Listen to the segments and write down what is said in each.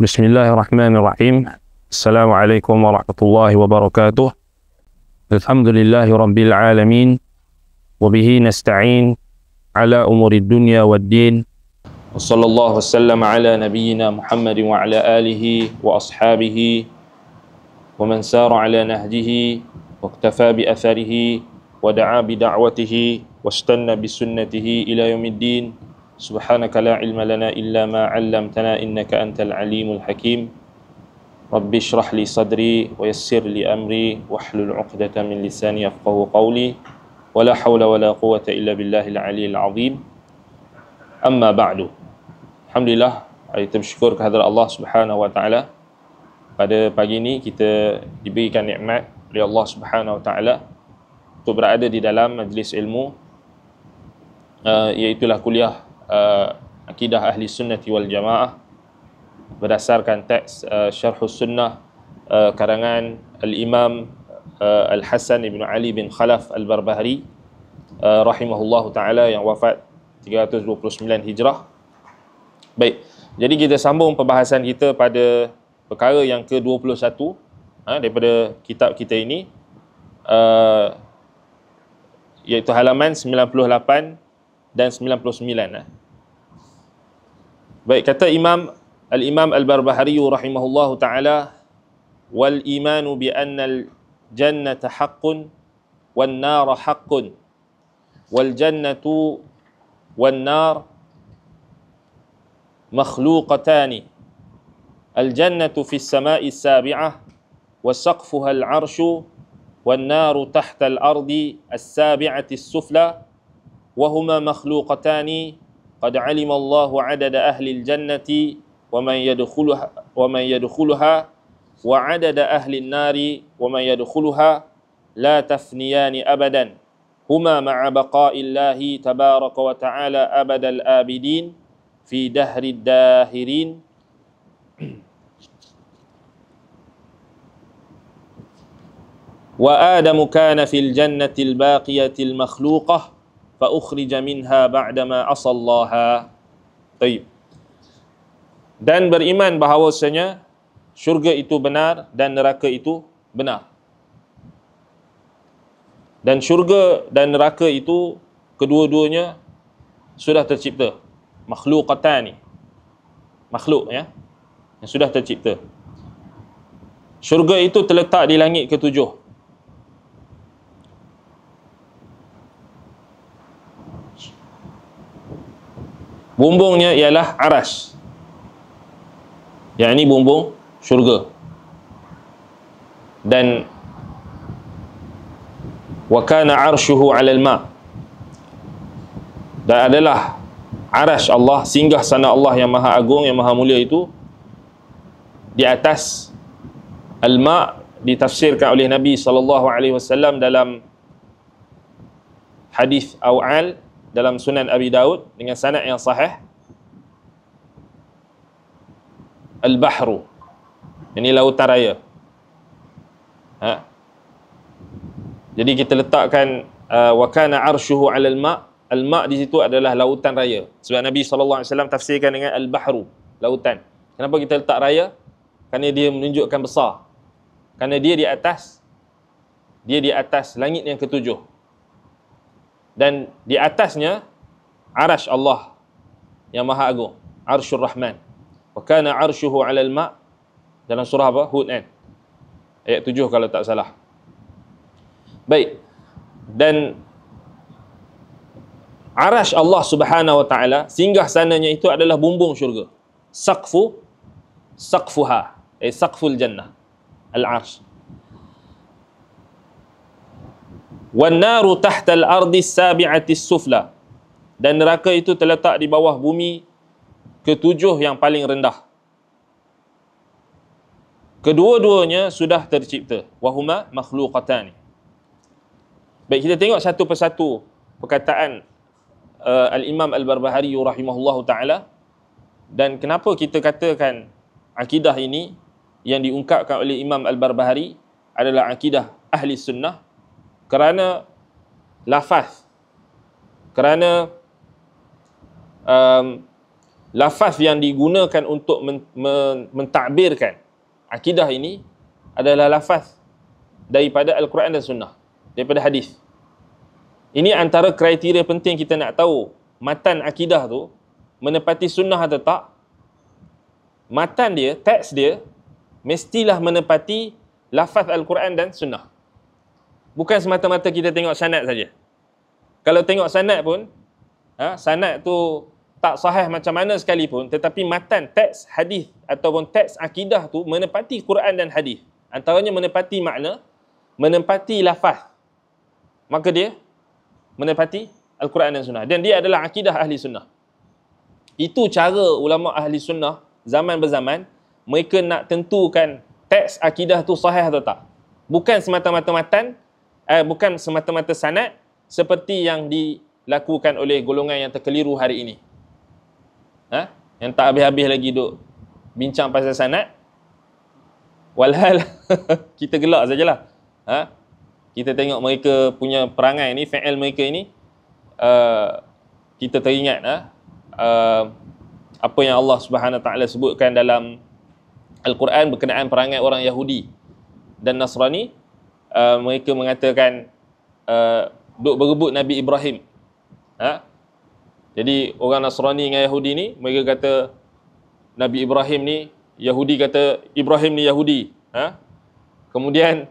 بسم الله الرحمن الرحيم السلام عليكم ورحمة الله وبركاته الحمد لله رب العالمين وبه نستعين على أمور الدنيا والدين وصلى الله وسلم على نبينا محمد وعلى آله وأصحابه ومن سار على نهجه واكتفى بأثره ودعا بدعوته واستنى بسنته إلى يوم الدين سبحانك لا علم لنا إلا ما علمتنا إنك أنت العليم الحكيم رب اشرح لي صدري ويسر لي أمري واحلل عقدة من لساني يفقه قولي ولا حول ولا قوة إلا بالله العلي العظيم أما بعد الحمد لله أيتم شكر كهذا الله سبحانه وتعالى pada pagi ini kita diberikan nikmat oleh Allah Subhanahu Wa Taala untuk berada di dalam majlis ilmu uh, iaitu lah kuliah uh, akidah ahli sunnati wal jamaah berdasarkan teks uh, syarh sunnah uh, karangan al-imam uh, al-hasan ibn ali bin khalaf al-barbahari uh, rahimahullahu taala yang wafat 329 hijrah baik jadi kita sambung pembahasan kita pada perkara yang ke-21 ha, daripada kitab kita ini uh, iaitu halaman 98 dan 99 ha. Baik kata Imam Al-Imam Al-Barbahari rahimahullah taala wal imanu bi anna al-jannata haqqun wan nar haqqun wal jannatu wan nar al مخلوقتان الجنة في السماء السابعة al العرش والنار تحت الأرض السابعة السفلى وهما مخلوقتان قد علم الله عدد أهل الجنة ومن يدخلها ومن يدخلها وعدد أهل النار ومن يدخلها لا تفنيان أبدا هما مع بقاء الله تبارك وتعالى أبد الآبدين في دهر الداهرين وآدم كان في الجنة الباقية المخلوقة fa ukhrija minha ba'da ma asallaha. Baik. Dan beriman bahawasanya syurga itu benar dan neraka itu benar. Dan syurga dan neraka itu kedua-duanya sudah tercipta. makhluk ni. Makhluk ya. Yang sudah tercipta. Syurga itu terletak di langit ketujuh. bumbungnya ialah arash yang ini bumbung syurga dan wa kana arshuhu alal ma dan adalah arash Allah singgah sana Allah yang maha agung yang maha mulia itu di atas al-ma ditafsirkan oleh Nabi saw dalam hadis awal dalam Sunan Abi Daud dengan sanad yang sahih Al-Bahru ini laut raya ha. jadi kita letakkan uh, wa kana arshuhu 'ala al-ma' al-ma' di situ adalah lautan raya sebab Nabi SAW tafsirkan dengan al-bahru lautan kenapa kita letak raya kerana dia menunjukkan besar kerana dia di atas dia di atas langit yang ketujuh dan di atasnya arash Allah yang maha agung arshul rahman wa kana arshuhu alal ma dalam surah apa hud kan ayat 7 kalau tak salah baik dan arash Allah subhanahu wa taala singgah sananya itu adalah bumbung syurga saqfu saqfuha ay eh, saqful jannah al arsh wan naru tahta ardi sabi'ati sufla dan neraka itu terletak di bawah bumi ketujuh yang paling rendah kedua-duanya sudah tercipta wahuma makhluqatan baik kita tengok satu persatu perkataan uh, al-imam al-barbahari rahimahullahu taala dan kenapa kita katakan akidah ini yang diungkapkan oleh imam al-barbahari adalah akidah ahli sunnah kerana lafaz kerana um, lafaz yang digunakan untuk men, men, mentakbirkan akidah ini adalah lafaz daripada Al-Quran dan Sunnah daripada hadis ini antara kriteria penting kita nak tahu matan akidah tu menepati sunnah atau tak matan dia, teks dia mestilah menepati lafaz Al-Quran dan Sunnah bukan semata-mata kita tengok sanad saja. Kalau tengok sanad pun, ha, sanad tu tak sahih macam mana sekalipun, tetapi matan teks hadis ataupun teks akidah tu menepati Quran dan hadis. Antaranya menepati makna, menepati lafaz. Maka dia menepati Al-Quran dan Sunnah. Dan dia adalah akidah ahli sunnah. Itu cara ulama ahli sunnah zaman berzaman mereka nak tentukan teks akidah tu sahih atau tak. Bukan semata-mata matan eh, bukan semata-mata sanat seperti yang dilakukan oleh golongan yang terkeliru hari ini. Eh? Yang tak habis-habis lagi duk bincang pasal sanat. Walhal, kita gelak sajalah. Eh? Kita tengok mereka punya perangai ni, fa'al mereka ini. Uh, kita teringat ha? eh? uh, apa yang Allah Subhanahu taala sebutkan dalam Al-Quran berkenaan perangai orang Yahudi dan Nasrani Uh, mereka mengatakan uh, duk berebut Nabi Ibrahim. Ha? Jadi orang Nasrani dengan Yahudi ni mereka kata Nabi Ibrahim ni Yahudi kata Ibrahim ni Yahudi. Ha? Kemudian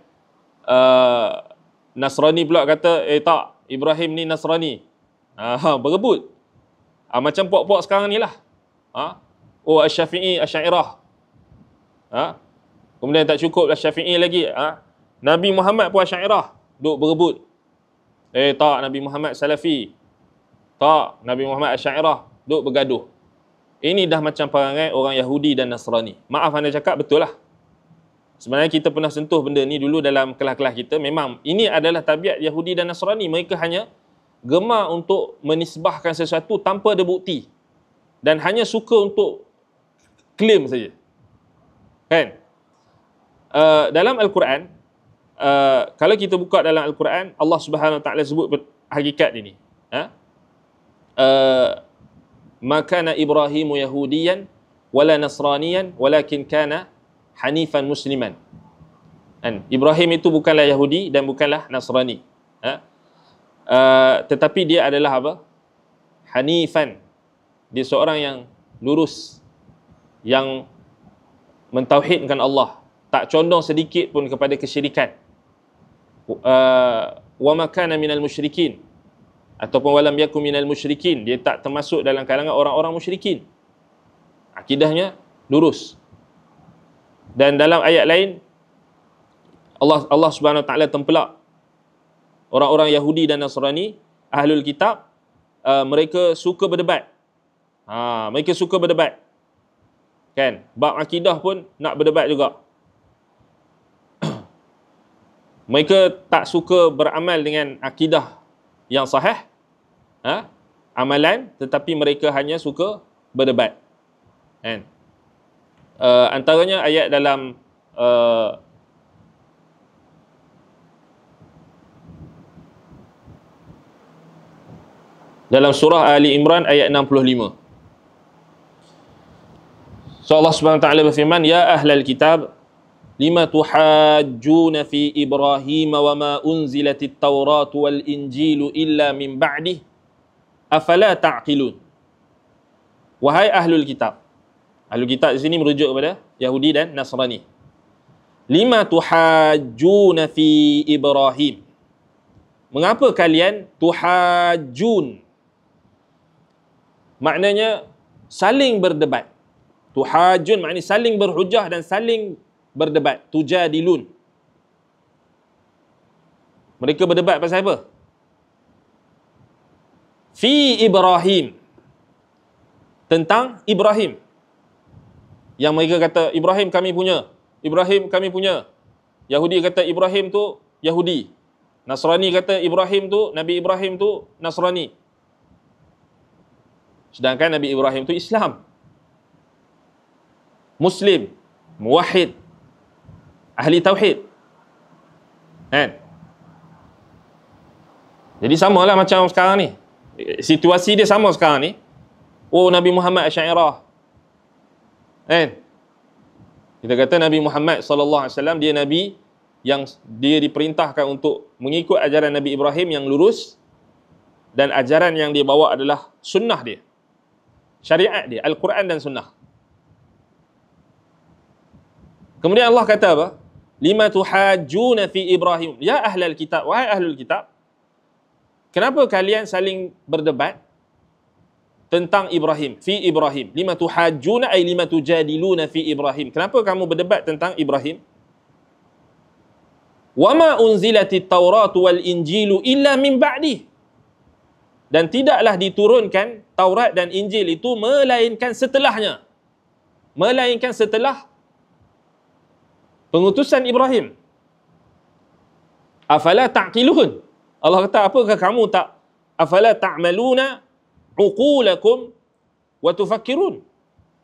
uh, Nasrani pula kata eh tak Ibrahim ni Nasrani. Ha, ha berebut. Ha, macam puak-puak sekarang ni lah. Ha? Oh Asy-Syafi'i Asy'ariyah. Ha? Kemudian tak cukup lah Syafi'i lagi. Ha? Nabi Muhammad pun Asyairah duk berebut. Eh tak Nabi Muhammad Salafi. Tak Nabi Muhammad Asyairah duk bergaduh. Ini dah macam perangai orang Yahudi dan Nasrani. Maaf anda cakap betul lah. Sebenarnya kita pernah sentuh benda ni dulu dalam kelas-kelas kita. Memang ini adalah tabiat Yahudi dan Nasrani. Mereka hanya gemar untuk menisbahkan sesuatu tanpa ada bukti. Dan hanya suka untuk klaim saja. Kan? Uh, dalam Al-Quran, Eh, kalau kita buka dalam al-Quran Allah Subhanahu Wa Taala sebut hakikat ini ha uh, eh, maka na Ibrahim Yahudiyan wala Nasraniyan walakin kana hanifan musliman kan Ibrahim itu bukanlah Yahudi dan bukanlah Nasrani ha uh, tetapi dia adalah apa hanifan dia seorang yang lurus yang mentauhidkan Allah tak condong sedikit pun kepada kesyirikan Uh, wa makana minal musyrikin ataupun walam yakum minal musyrikin dia tak termasuk dalam kalangan orang-orang musyrikin akidahnya lurus dan dalam ayat lain Allah Allah Subhanahu taala tempelak orang-orang Yahudi dan Nasrani ahlul kitab uh, mereka suka berdebat ha mereka suka berdebat kan bab akidah pun nak berdebat juga mereka tak suka beramal dengan akidah yang sahih ha? amalan tetapi mereka hanya suka berdebat kan uh, antaranya ayat dalam uh, dalam surah Ali Imran ayat 65. So Allah Subhanahu taala berfirman ya ahlal kitab لما تحاجون في إبراهيم وما أنزلت التوراة والإنجيل إلا من بعده أفلا تعقلون وهاي أهل الكتاب أهل الكتاب sini merujuk kepada Yahudi dan Nasrani لما تحاجون في إبراهيم mengapa kalian تحاجون maknanya saling berdebat تحاجون maknanya saling berhujah dan saling berdebat tujadilun mereka berdebat pasal apa fi ibrahim tentang ibrahim yang mereka kata ibrahim kami punya ibrahim kami punya yahudi kata ibrahim tu yahudi nasrani kata ibrahim tu nabi ibrahim tu nasrani sedangkan nabi ibrahim tu islam muslim muwahhid ahli tauhid. Kan? Jadi samalah macam sekarang ni. Situasi dia sama sekarang ni. Oh Nabi Muhammad Asy'ariyah. Kan? Kita kata Nabi Muhammad sallallahu alaihi wasallam dia nabi yang dia diperintahkan untuk mengikut ajaran Nabi Ibrahim yang lurus dan ajaran yang dia bawa adalah sunnah dia. Syariat dia, Al-Quran dan sunnah. Kemudian Allah kata apa? lima tuhajuna fi Ibrahim. Ya ahlul kitab, wahai ahlul kitab, kenapa kalian saling berdebat tentang Ibrahim, fi Ibrahim? Lima tuhajuna ay lima tujadiluna fi Ibrahim. Kenapa kamu berdebat tentang Ibrahim? Wama unzilati Taurat wal injilu illa min ba'dih. Dan tidaklah diturunkan Taurat dan Injil itu melainkan setelahnya. Melainkan setelah pengutusan Ibrahim. Afala ta'qiluhun? Allah kata, apa ke kamu tak afala ta'maluna uqulakum wa tufakkirun?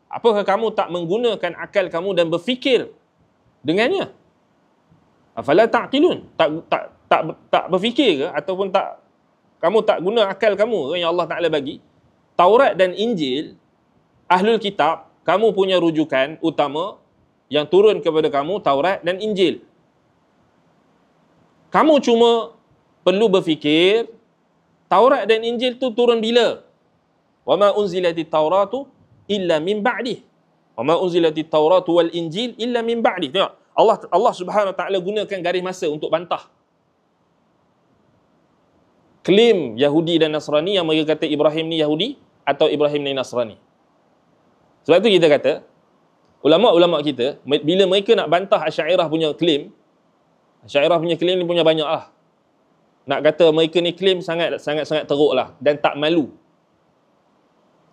ke kamu tak menggunakan akal kamu dan berfikir dengannya? Afala ta'qilun? Tak tak tak tak berfikir ke ataupun tak kamu tak guna akal kamu ke yang Allah Taala bagi? Taurat dan Injil, Ahlul Kitab, kamu punya rujukan utama yang turun kepada kamu Taurat dan Injil. Kamu cuma perlu berfikir Taurat dan Injil tu turun bila? Wa ma unzilati Tauratu illa min ba'di. Wa ma unzilati Tauratu wal Injil illa min ba'di. Tengok, Allah Allah Subhanahu taala gunakan garis masa untuk bantah. Klaim Yahudi dan Nasrani yang mereka kata Ibrahim ni Yahudi atau Ibrahim ni Nasrani. Sebab tu kita kata, ulama-ulama kita bila mereka nak bantah Asy'ariyah punya klaim, Asy'ariyah punya klaim ni punya banyak lah nak kata mereka ni klaim sangat sangat sangat teruk lah dan tak malu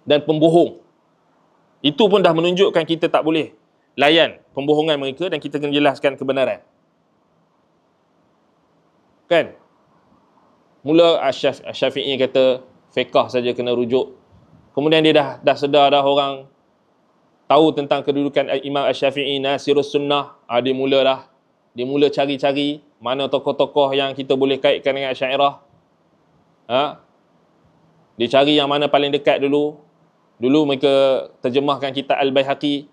dan pembohong itu pun dah menunjukkan kita tak boleh layan pembohongan mereka dan kita kena jelaskan kebenaran kan mula Asy'ariyah kata fiqh saja kena rujuk kemudian dia dah dah sedar dah orang tahu tentang kedudukan Imam Al-Syafi'i Nasirus Sunnah ha, dia mulalah dia mula cari-cari mana tokoh-tokoh yang kita boleh kaitkan dengan Asyairah ha? dia cari yang mana paling dekat dulu dulu mereka terjemahkan kita Al-Bayhaqi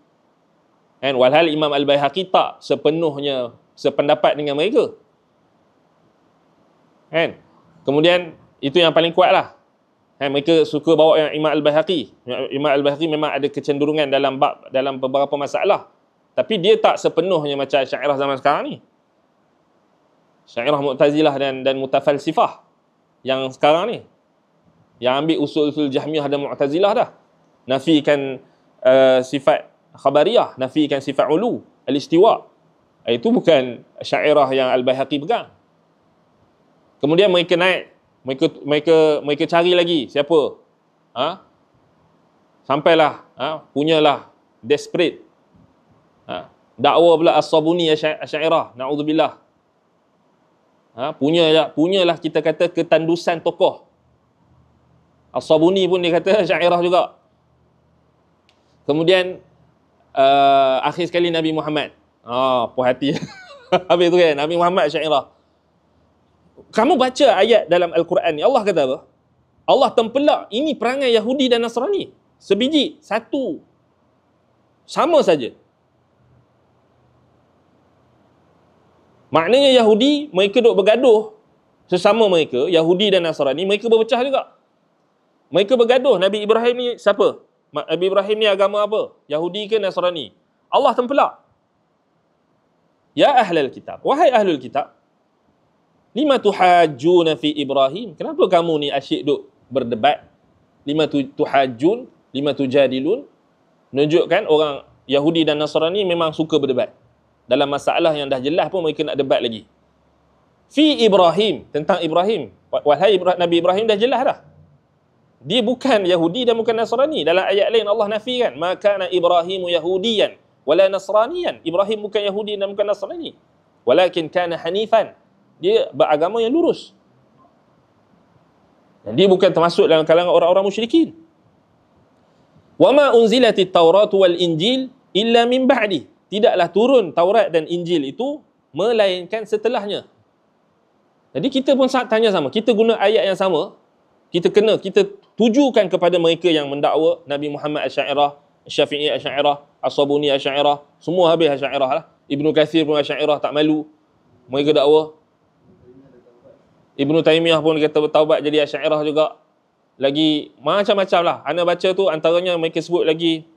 kan walhal Imam Al-Bayhaqi tak sepenuhnya sependapat dengan mereka kan kemudian itu yang paling kuat lah Ha, mereka suka bawa yang Imam Al-Bahaqi. Imam Al-Bahaqi memang ada kecenderungan dalam bab dalam beberapa masalah. Tapi dia tak sepenuhnya macam syairah zaman sekarang ni. Syairah Mu'tazilah dan dan mutafalsifah yang sekarang ni. Yang ambil usul-usul Jahmiyah dan Mu'tazilah dah. Nafikan uh, sifat khabariyah, nafikan sifat ulu, al-istiwa. Eh, itu bukan syairah yang Al-Bahaqi pegang. Kemudian mereka naik mereka mereka mereka cari lagi siapa ha sampailah ha punyalah desperate ha dakwa pula as-sabuni asy'irah naudzubillah ha punya ya punyalah kita kata ketandusan tokoh as-sabuni pun dia kata syairah juga kemudian uh, akhir sekali Nabi Muhammad ha oh, puas hati habis tu kan Nabi Muhammad syairah kamu baca ayat dalam Al-Quran ni, Allah kata apa? Allah tempelak, ini perangai Yahudi dan Nasrani. Sebiji, satu. Sama saja. Maknanya Yahudi, mereka duduk bergaduh. Sesama mereka, Yahudi dan Nasrani, mereka berpecah juga. Mereka bergaduh, Nabi Ibrahim ni siapa? Nabi Ibrahim ni agama apa? Yahudi ke Nasrani? Allah tempelak. Ya ahlul kitab. Wahai ahlul kitab. Lima tuhajun fi Ibrahim. Kenapa kamu ni asyik duk berdebat? Lima tuhajun, lima tujadilun. Menunjukkan orang Yahudi dan Nasrani memang suka berdebat. Dalam masalah yang dah jelas pun mereka nak debat lagi. Fi Ibrahim, tentang Ibrahim. Wahai Nabi Ibrahim dah jelas dah. Dia bukan Yahudi dan bukan Nasrani. Dalam ayat lain Allah nafikan. Maka na Ibrahimu Yahudian. Wala Nasranian. Ibrahim bukan Yahudi dan bukan Nasrani. Walakin kana hanifan dia beragama yang lurus. Dan dia bukan termasuk dalam kalangan orang-orang musyrikin. Wa ma unzilatit tawratu wal injil illa min ba'di. Tidaklah turun Taurat dan Injil itu melainkan setelahnya. Jadi kita pun saat tanya sama, kita guna ayat yang sama, kita kena kita tujukan kepada mereka yang mendakwa Nabi Muhammad Asy'ariyah, Syafi'i Asy'ariyah, As-Sabuni Asy'ariyah, semua habis Asy'ariyah lah. Ibnu Katsir pun Asy'ariyah tak malu. Mereka dakwa Ibnu Taimiyah pun kata bertaubat jadi Asy'ariyah juga. Lagi macam-macam lah. Anak baca tu antaranya mereka sebut lagi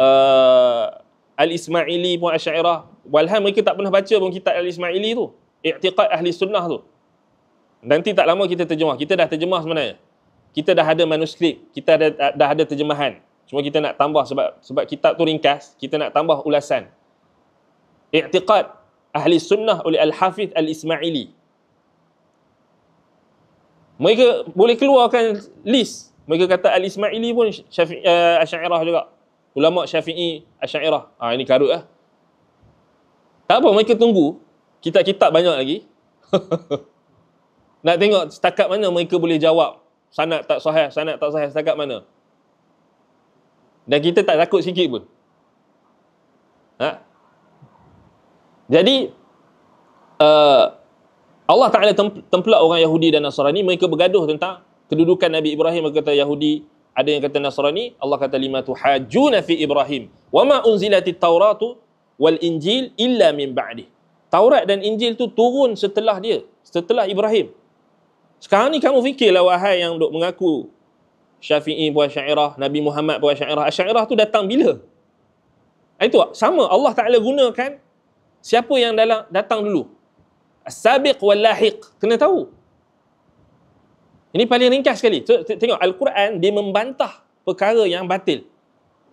uh, Al-Ismaili pun Asy'ariyah. Walhal mereka tak pernah baca pun kitab Al-Ismaili tu. I'tiqad Ahli Sunnah tu. Nanti tak lama kita terjemah. Kita dah terjemah sebenarnya. Kita dah ada manuskrip, kita ada, dah ada terjemahan. Cuma kita nak tambah sebab sebab kitab tu ringkas, kita nak tambah ulasan. I'tiqad Ahli Sunnah oleh Al-Hafiz Al-Ismaili. Mereka boleh keluarkan list. Mereka kata Al-Ismaili pun syafi, uh, Asyairah juga. Ulama Syafi'i Asyairah. Ha, ini karut lah. Tak apa, mereka tunggu. Kita kita banyak lagi. Nak tengok setakat mana mereka boleh jawab. Sanat tak sahih, sanat tak sahih setakat mana. Dan kita tak takut sikit pun. Ha? Jadi, uh, Allah Ta'ala tempelak orang Yahudi dan Nasrani, mereka bergaduh tentang kedudukan Nabi Ibrahim, mereka kata Yahudi, ada yang kata Nasrani, Allah kata lima tuhajuna fi Ibrahim, wa ma unzilati tauratu wal injil illa min ba'dih. Taurat dan Injil tu turun setelah dia, setelah Ibrahim. Sekarang ni kamu fikirlah wahai yang duk mengaku Syafi'i buat syairah, Nabi Muhammad buat syairah. Syairah tu datang bila? Ah, itu sama Allah Ta'ala gunakan siapa yang dalam datang dulu. As-sabiq wal-lahiq. Kena tahu. Ini paling ringkas sekali. So, tengok Al-Quran dia membantah perkara yang batil.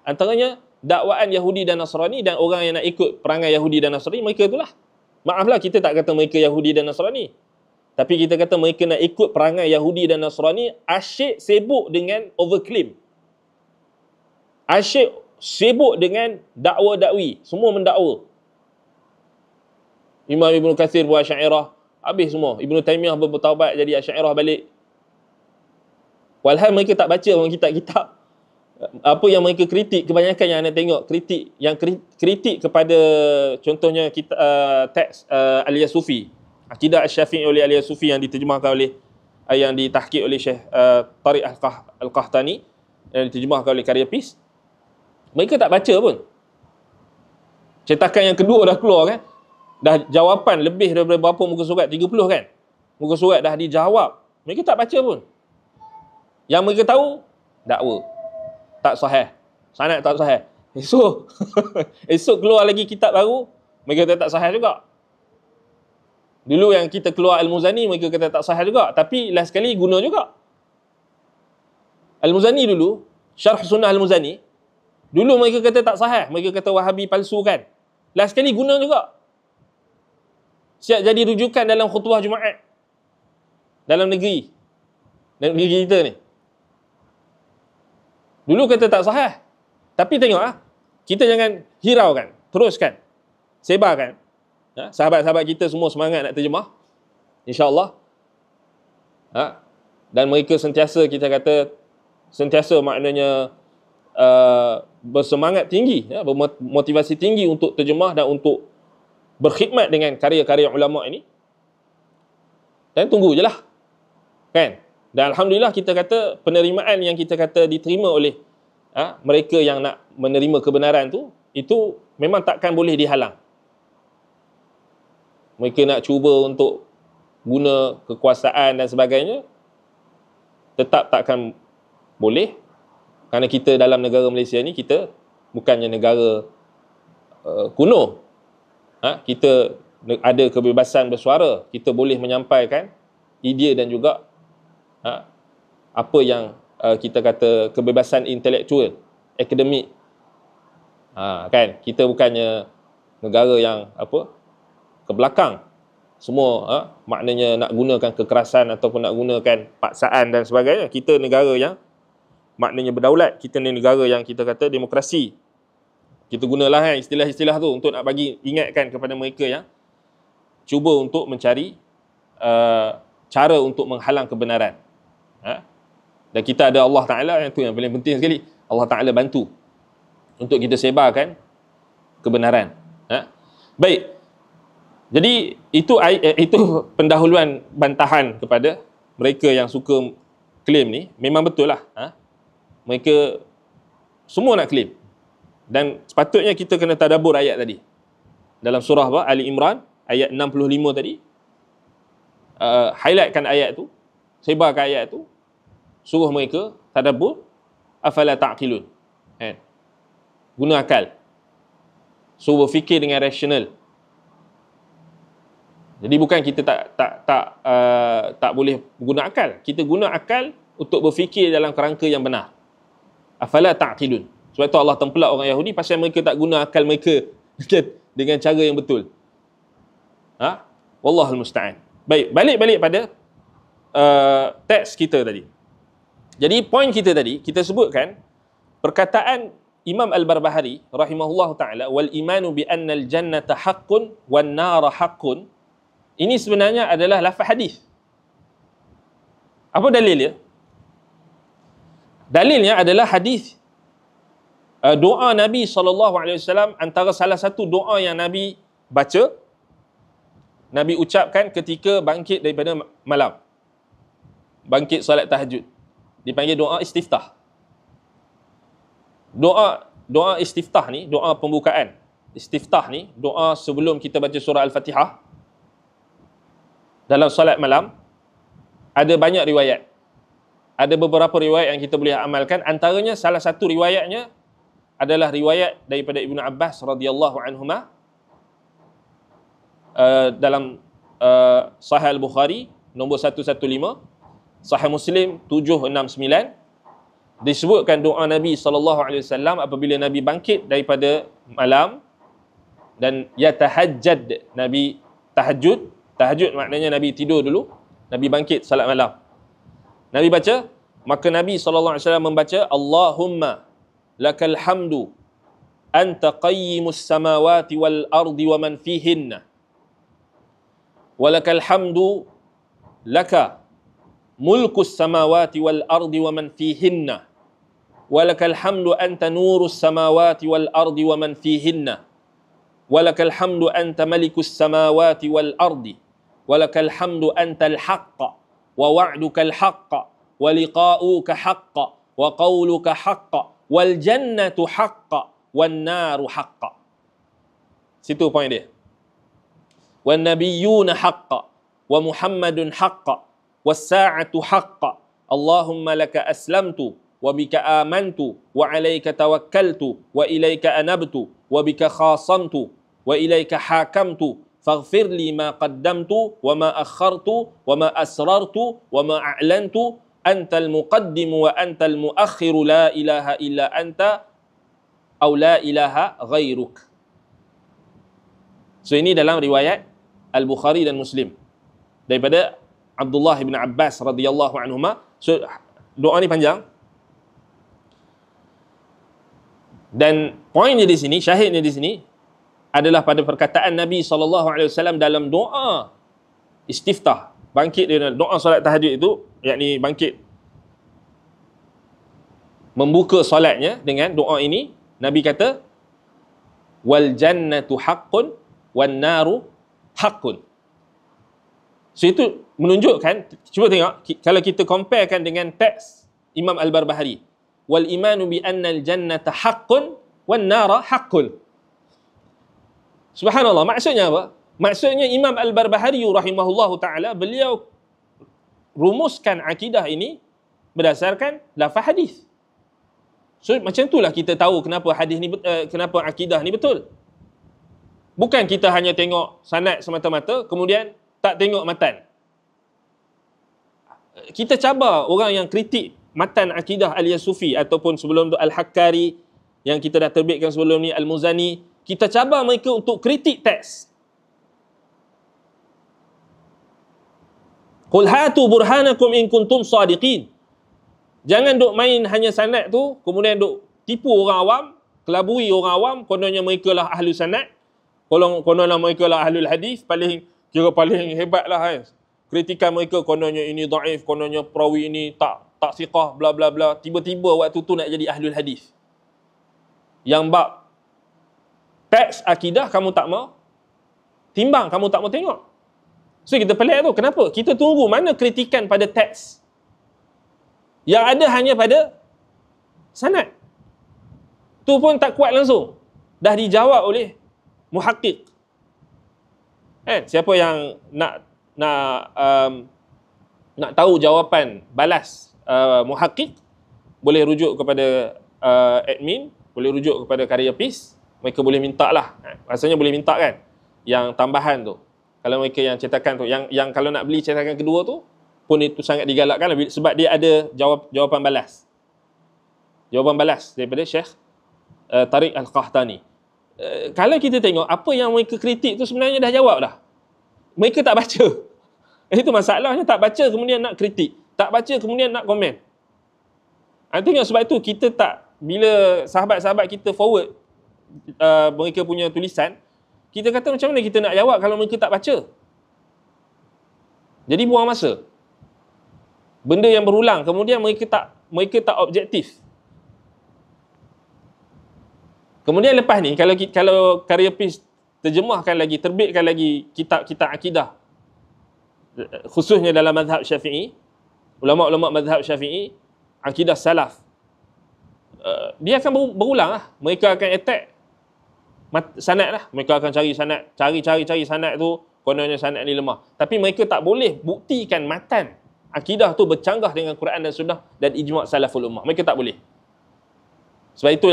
Antaranya dakwaan Yahudi dan Nasrani dan orang yang nak ikut perangai Yahudi dan Nasrani mereka itulah. Maaflah kita tak kata mereka Yahudi dan Nasrani. Tapi kita kata mereka nak ikut perangai Yahudi dan Nasrani asyik sibuk dengan overclaim. Asyik sibuk dengan dakwa dakwi, semua mendakwa. Imam Ibn Kathir buat Asyairah. Habis semua. Ibn Taymiyah pun bertawabat jadi Asyairah balik. Walhal mereka tak baca orang kitab-kitab. Apa yang mereka kritik, kebanyakan yang anda tengok, kritik yang kritik kepada contohnya kita, uh, teks uh, Aliyah Sufi. Akidah Asyafi'i oleh Aliyah Sufi yang diterjemahkan oleh uh, yang ditahkik oleh Syekh uh, Tariq Al-Qah, al yang diterjemahkan oleh Karya Peace. Mereka tak baca pun. Cetakan yang kedua dah keluar kan dah jawapan lebih daripada berapa muka surat 30 kan muka surat dah dijawab mereka tak baca pun yang mereka tahu dakwa tak sahih sanad tak sahih esok esok keluar lagi kitab baru mereka kata tak sahih juga dulu yang kita keluar al-muzani mereka kata tak sahih juga tapi last sekali guna juga al-muzani dulu syarh sunnah al-muzani dulu mereka kata tak sahih mereka kata wahabi palsu kan last sekali guna juga siap jadi rujukan dalam khutbah Jumaat dalam negeri dan negeri kita ni dulu kata tak sahih tapi tengok ah kita jangan hiraukan teruskan sebarkan ha? sahabat-sahabat kita semua semangat nak terjemah insyaallah ha? dan mereka sentiasa kita kata sentiasa maknanya uh, bersemangat tinggi ya bermotivasi tinggi untuk terjemah dan untuk berkhidmat dengan karya-karya ulama ini dan tunggu je lah kan dan Alhamdulillah kita kata penerimaan yang kita kata diterima oleh ha, mereka yang nak menerima kebenaran tu itu memang takkan boleh dihalang mereka nak cuba untuk guna kekuasaan dan sebagainya tetap takkan boleh kerana kita dalam negara Malaysia ni kita bukannya negara uh, kuno ha, kita ada kebebasan bersuara, kita boleh menyampaikan idea dan juga ha, apa yang uh, kita kata kebebasan intelektual, akademik. Ha, kan kita bukannya negara yang apa ke belakang semua ha, maknanya nak gunakan kekerasan ataupun nak gunakan paksaan dan sebagainya kita negara yang maknanya berdaulat kita ni negara yang kita kata demokrasi kita gunalah kan istilah-istilah tu untuk nak bagi ingatkan kepada mereka yang cuba untuk mencari uh, cara untuk menghalang kebenaran. Ha? Dan kita ada Allah Ta'ala yang eh, tu yang paling penting sekali. Allah Ta'ala bantu untuk kita sebarkan kebenaran. Ha? Baik. Jadi itu eh, itu pendahuluan bantahan kepada mereka yang suka klaim ni. Memang betul lah. Ha? Mereka semua nak klaim dan sepatutnya kita kena tadabur ayat tadi dalam surah apa Ali Imran ayat 65 tadi uh, highlightkan ayat tu sebarkan ayat tu suruh mereka tadabur afala taqilun kan guna akal suruh fikir dengan rasional jadi bukan kita tak tak tak uh, tak boleh guna akal kita guna akal untuk berfikir dalam kerangka yang benar afala taqilun sebab itu Allah tempelak orang Yahudi pasal mereka tak guna akal mereka kan? dengan cara yang betul. Ha? Wallahul musta'an. Baik, balik-balik pada uh, teks kita tadi. Jadi poin kita tadi, kita sebutkan perkataan Imam Al-Barbahari rahimahullah ta'ala wal imanu bi anna al-jannata haqqun wal nara haqqun ini sebenarnya adalah lafaz hadis. Apa dalilnya? Dalilnya adalah hadis Eh, doa Nabi SAW antara salah satu doa yang Nabi baca Nabi ucapkan ketika bangkit daripada malam bangkit solat tahajud dipanggil doa istiftah doa doa istiftah ni doa pembukaan istiftah ni doa sebelum kita baca surah al-fatihah dalam solat malam ada banyak riwayat ada beberapa riwayat yang kita boleh amalkan antaranya salah satu riwayatnya adalah riwayat daripada Ibnu Abbas radhiyallahu anhuma uh, dalam uh, Sahih Al-Bukhari nombor 115 Sahih Muslim 769 disebutkan doa Nabi sallallahu alaihi wasallam apabila Nabi bangkit daripada malam dan yatahajjad Nabi tahajud tahajud maknanya Nabi tidur dulu Nabi bangkit salat malam Nabi baca maka Nabi sallallahu alaihi wasallam membaca Allahumma لك الحمد أنت قيم السماوات والأرض ومن فيهن ولك الحمد لك ملك السماوات والأرض ومن فيهن ولك الحمد أنت نور السماوات والأرض ومن فيهن ولك الحمد أنت ملك السماوات والأرض ولك الحمد أنت الحق ووعدك الحق ولقاؤك حق وقولك حق Wal-jannatu haqqa wan naru haqqa. Situ poin dia. Wan nabiyyuna haqqa wa Muhammadun haqqa was sa'atu haqqa. Allahumma laka aslamtu wa bika amantu wa alayka tawakkaltu wa ilayka anabtu wa bika khasamtu wa ilayka hakamtu فاغفر لي ما قدمت وما أخرت وما أسررت وما أعلنت anta al-muqaddim wa anta al-muakhir la ilaha illa anta atau la ilaha ghairuk so ini dalam riwayat al-bukhari dan muslim daripada Abdullah bin Abbas radhiyallahu anhu so doa ni panjang dan poinnya di sini syahidnya di sini adalah pada perkataan Nabi saw dalam doa istiftah bangkit dari doa solat tahajud itu yakni bangkit membuka solatnya dengan doa ini nabi kata wal jannatu haqqun wan naru haqqun so itu menunjukkan cuba tengok kalau kita comparekan dengan teks Imam Al-Barbahari wal imanu bi anna al jannata haqqun wan nara haqqun subhanallah maksudnya apa maksudnya Imam Al-Barbahari rahimahullahu taala beliau rumuskan akidah ini berdasarkan lafaz hadis. So macam itulah kita tahu kenapa hadis ni uh, kenapa akidah ni betul. Bukan kita hanya tengok sanad semata-mata kemudian tak tengok matan. Kita cabar orang yang kritik matan akidah al-Yasufi ataupun sebelum tu al-Hakkari yang kita dah terbitkan sebelum ni al-Muzani, kita cabar mereka untuk kritik teks Qul hatu burhanakum in kuntum sadiqin. Jangan duk main hanya sanad tu, kemudian duk tipu orang awam, kelabui orang awam, kononnya mereka lah ahli sanad. Kalau kononnya mereka lah ahli hadis, paling kira paling hebat lah kan. Eh. Kritikan mereka kononnya ini daif, kononnya perawi ini tak tak siqah bla bla bla. Tiba-tiba waktu tu nak jadi ahli hadis. Yang bab teks akidah kamu tak mau timbang, kamu tak mau tengok. So kita pelik tu. Kenapa? Kita tunggu mana kritikan pada teks yang ada hanya pada sanad. Tu pun tak kuat langsung. Dah dijawab oleh muhakkik. Kan? Eh, siapa yang nak nak um, nak tahu jawapan balas uh, muhakkik boleh rujuk kepada uh, admin, boleh rujuk kepada karya piece, mereka boleh minta lah. Eh, rasanya boleh minta kan yang tambahan tu kalau mereka yang cetakan tu yang yang kalau nak beli cetakan kedua tu pun itu sangat digalakkan sebab dia ada jawab jawapan balas jawapan balas daripada Syekh uh, eh, Tariq Al-Qahtani uh, kalau kita tengok apa yang mereka kritik tu sebenarnya dah jawab dah mereka tak baca itu masalahnya tak baca kemudian nak kritik tak baca kemudian nak komen I ha, think sebab itu kita tak bila sahabat-sahabat kita forward uh, mereka punya tulisan kita kata macam mana kita nak jawab kalau mereka tak baca? Jadi buang masa. Benda yang berulang kemudian mereka tak mereka tak objektif. Kemudian lepas ni kalau kalau karya pis terjemahkan lagi, terbitkan lagi kitab-kitab akidah khususnya dalam mazhab Syafi'i, ulama-ulama mazhab Syafi'i akidah salaf. Eh, dia akan berulang lah. Mereka akan attack sanad lah. Mereka akan cari sanad. Cari-cari-cari sanad tu, kononnya sanad ni lemah. Tapi mereka tak boleh buktikan matan. Akidah tu bercanggah dengan Quran dan Sunnah dan ijma' salaful ummah. Mereka tak boleh. Sebab itu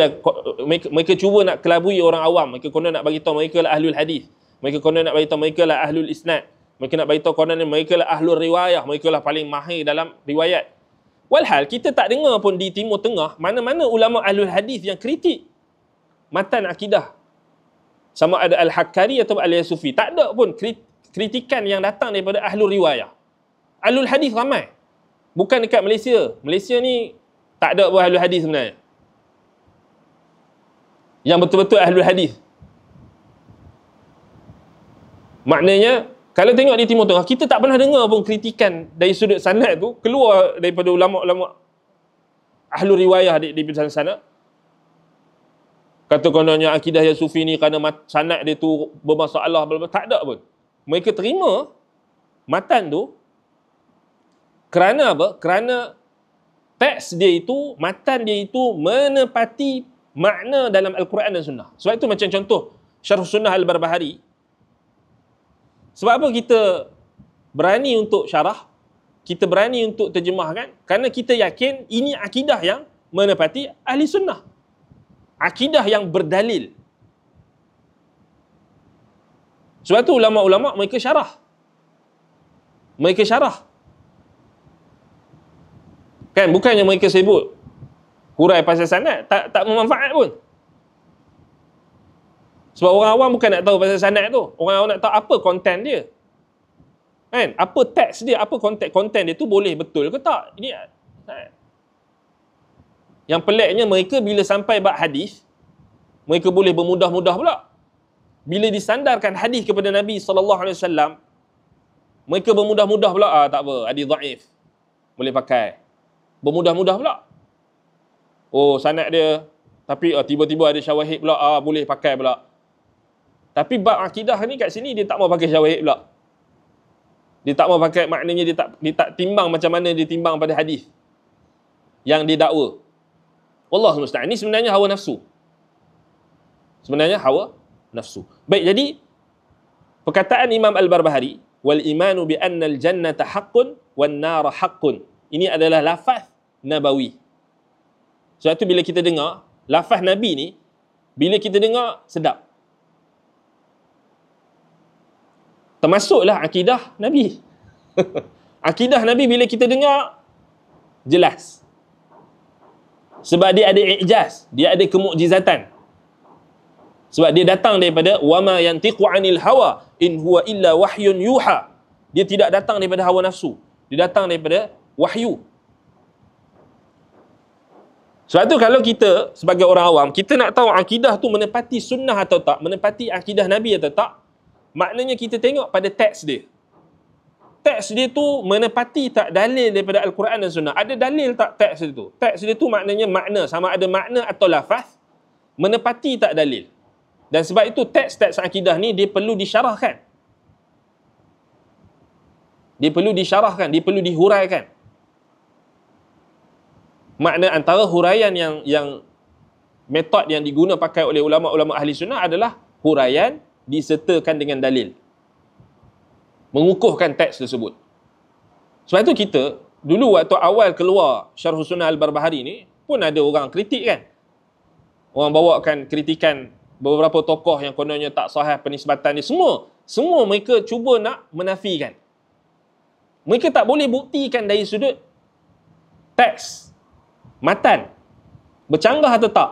mereka, mereka cuba nak kelabui orang awam. Mereka konon nak bagi tahu mereka lah ahlul hadis. Mereka konon nak bagi tahu mereka lah ahlul isnad. Mereka nak beritahu korang ni, mereka lah ahlul riwayah. Mereka lah paling mahir dalam riwayat. Walhal, kita tak dengar pun di Timur Tengah, mana-mana ulama ahlul hadis yang kritik matan akidah sama ada al-hakkari atau al-yasufi tak ada pun kritikan yang datang daripada ahlul riwayah ahlul hadis ramai bukan dekat Malaysia Malaysia ni tak ada pun ahlul hadis sebenarnya yang betul-betul ahlul hadis maknanya kalau tengok di Timur Tengah, kita tak pernah dengar pun kritikan dari sudut sana tu keluar daripada ulama-ulama ahlu riwayah di, di sana-sana kata kononnya akidah yang sufi ni kerana sanad dia tu bermasalah bla tak ada pun mereka terima matan tu kerana apa kerana teks dia itu matan dia itu menepati makna dalam al-Quran dan sunnah sebab itu macam contoh syarh sunnah al-barbahari sebab apa kita berani untuk syarah kita berani untuk terjemahkan, kan kerana kita yakin ini akidah yang menepati ahli sunnah akidah yang berdalil. Sebab tu ulama-ulama mereka syarah. Mereka syarah. Kan bukannya mereka sibuk hurai pasal sanad tak tak bermanfaat pun. Sebab orang awam bukan nak tahu pasal sanad tu. Orang awam nak tahu apa konten dia. Kan? Apa teks dia, apa konten-konten dia tu boleh betul ke tak? Ini yang peliknya mereka bila sampai bab hadis mereka boleh bermudah-mudah pula. Bila disandarkan hadis kepada Nabi sallallahu alaihi wasallam mereka bermudah-mudah pula ah tak apa hadis dhaif. Boleh pakai. Bermudah-mudah pula. Oh sanad dia tapi ah, tiba-tiba ada syawahid pula ah boleh pakai pula. Tapi bab akidah ni kat sini dia tak mau pakai syawahid pula. Dia tak mau pakai maknanya dia tak dia tak timbang macam mana dia timbang pada hadis yang didakwa. Wallahul musta'an. Ini sebenarnya hawa nafsu. Sebenarnya hawa nafsu. Baik, jadi perkataan Imam Al-Barbahari wal imanu bi anna al-jannata haqqun wan nar haqqun. Ini adalah lafaz nabawi. Sebab tu bila kita dengar lafaz Nabi ni bila kita dengar sedap. Termasuklah akidah Nabi. akidah Nabi bila kita dengar jelas sebab dia ada ijaz dia ada kemukjizatan sebab dia datang daripada wama yantiqu anil hawa in huwa illa wahyun yuha dia tidak datang daripada hawa nafsu dia datang daripada wahyu sebab tu kalau kita sebagai orang awam kita nak tahu akidah tu menepati sunnah atau tak menepati akidah nabi atau tak maknanya kita tengok pada teks dia teks dia tu menepati tak dalil daripada Al-Quran dan Sunnah? Ada dalil tak teks dia tu? Teks dia tu maknanya makna. Sama ada makna atau lafaz. Menepati tak dalil. Dan sebab itu teks-teks akidah ni dia perlu disyarahkan. Dia perlu disyarahkan, dia perlu dihuraikan. Makna antara huraian yang yang metod yang diguna pakai oleh ulama-ulama ahli sunnah adalah huraian disertakan dengan dalil mengukuhkan teks tersebut. Sebab itu kita dulu waktu awal keluar Syarh Sunnah Al-Barbahari ni pun ada orang kritik kan. Orang bawakan kritikan beberapa tokoh yang kononnya tak sahih penisbatan ni semua. Semua mereka cuba nak menafikan. Mereka tak boleh buktikan dari sudut teks matan bercanggah atau tak.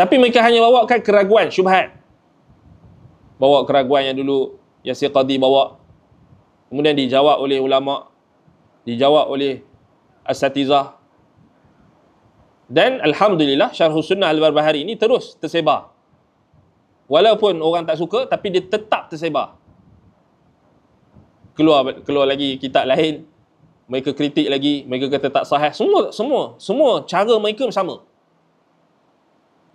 Tapi mereka hanya bawakan keraguan, syubhat bawa keraguan yang dulu si Qadhi bawa kemudian dijawab oleh ulama dijawab oleh asatizah dan alhamdulillah syarh sunnah al-barbahari ini terus tersebar walaupun orang tak suka tapi dia tetap tersebar keluar keluar lagi kitab lain mereka kritik lagi mereka kata tak sahih semua semua semua cara mereka sama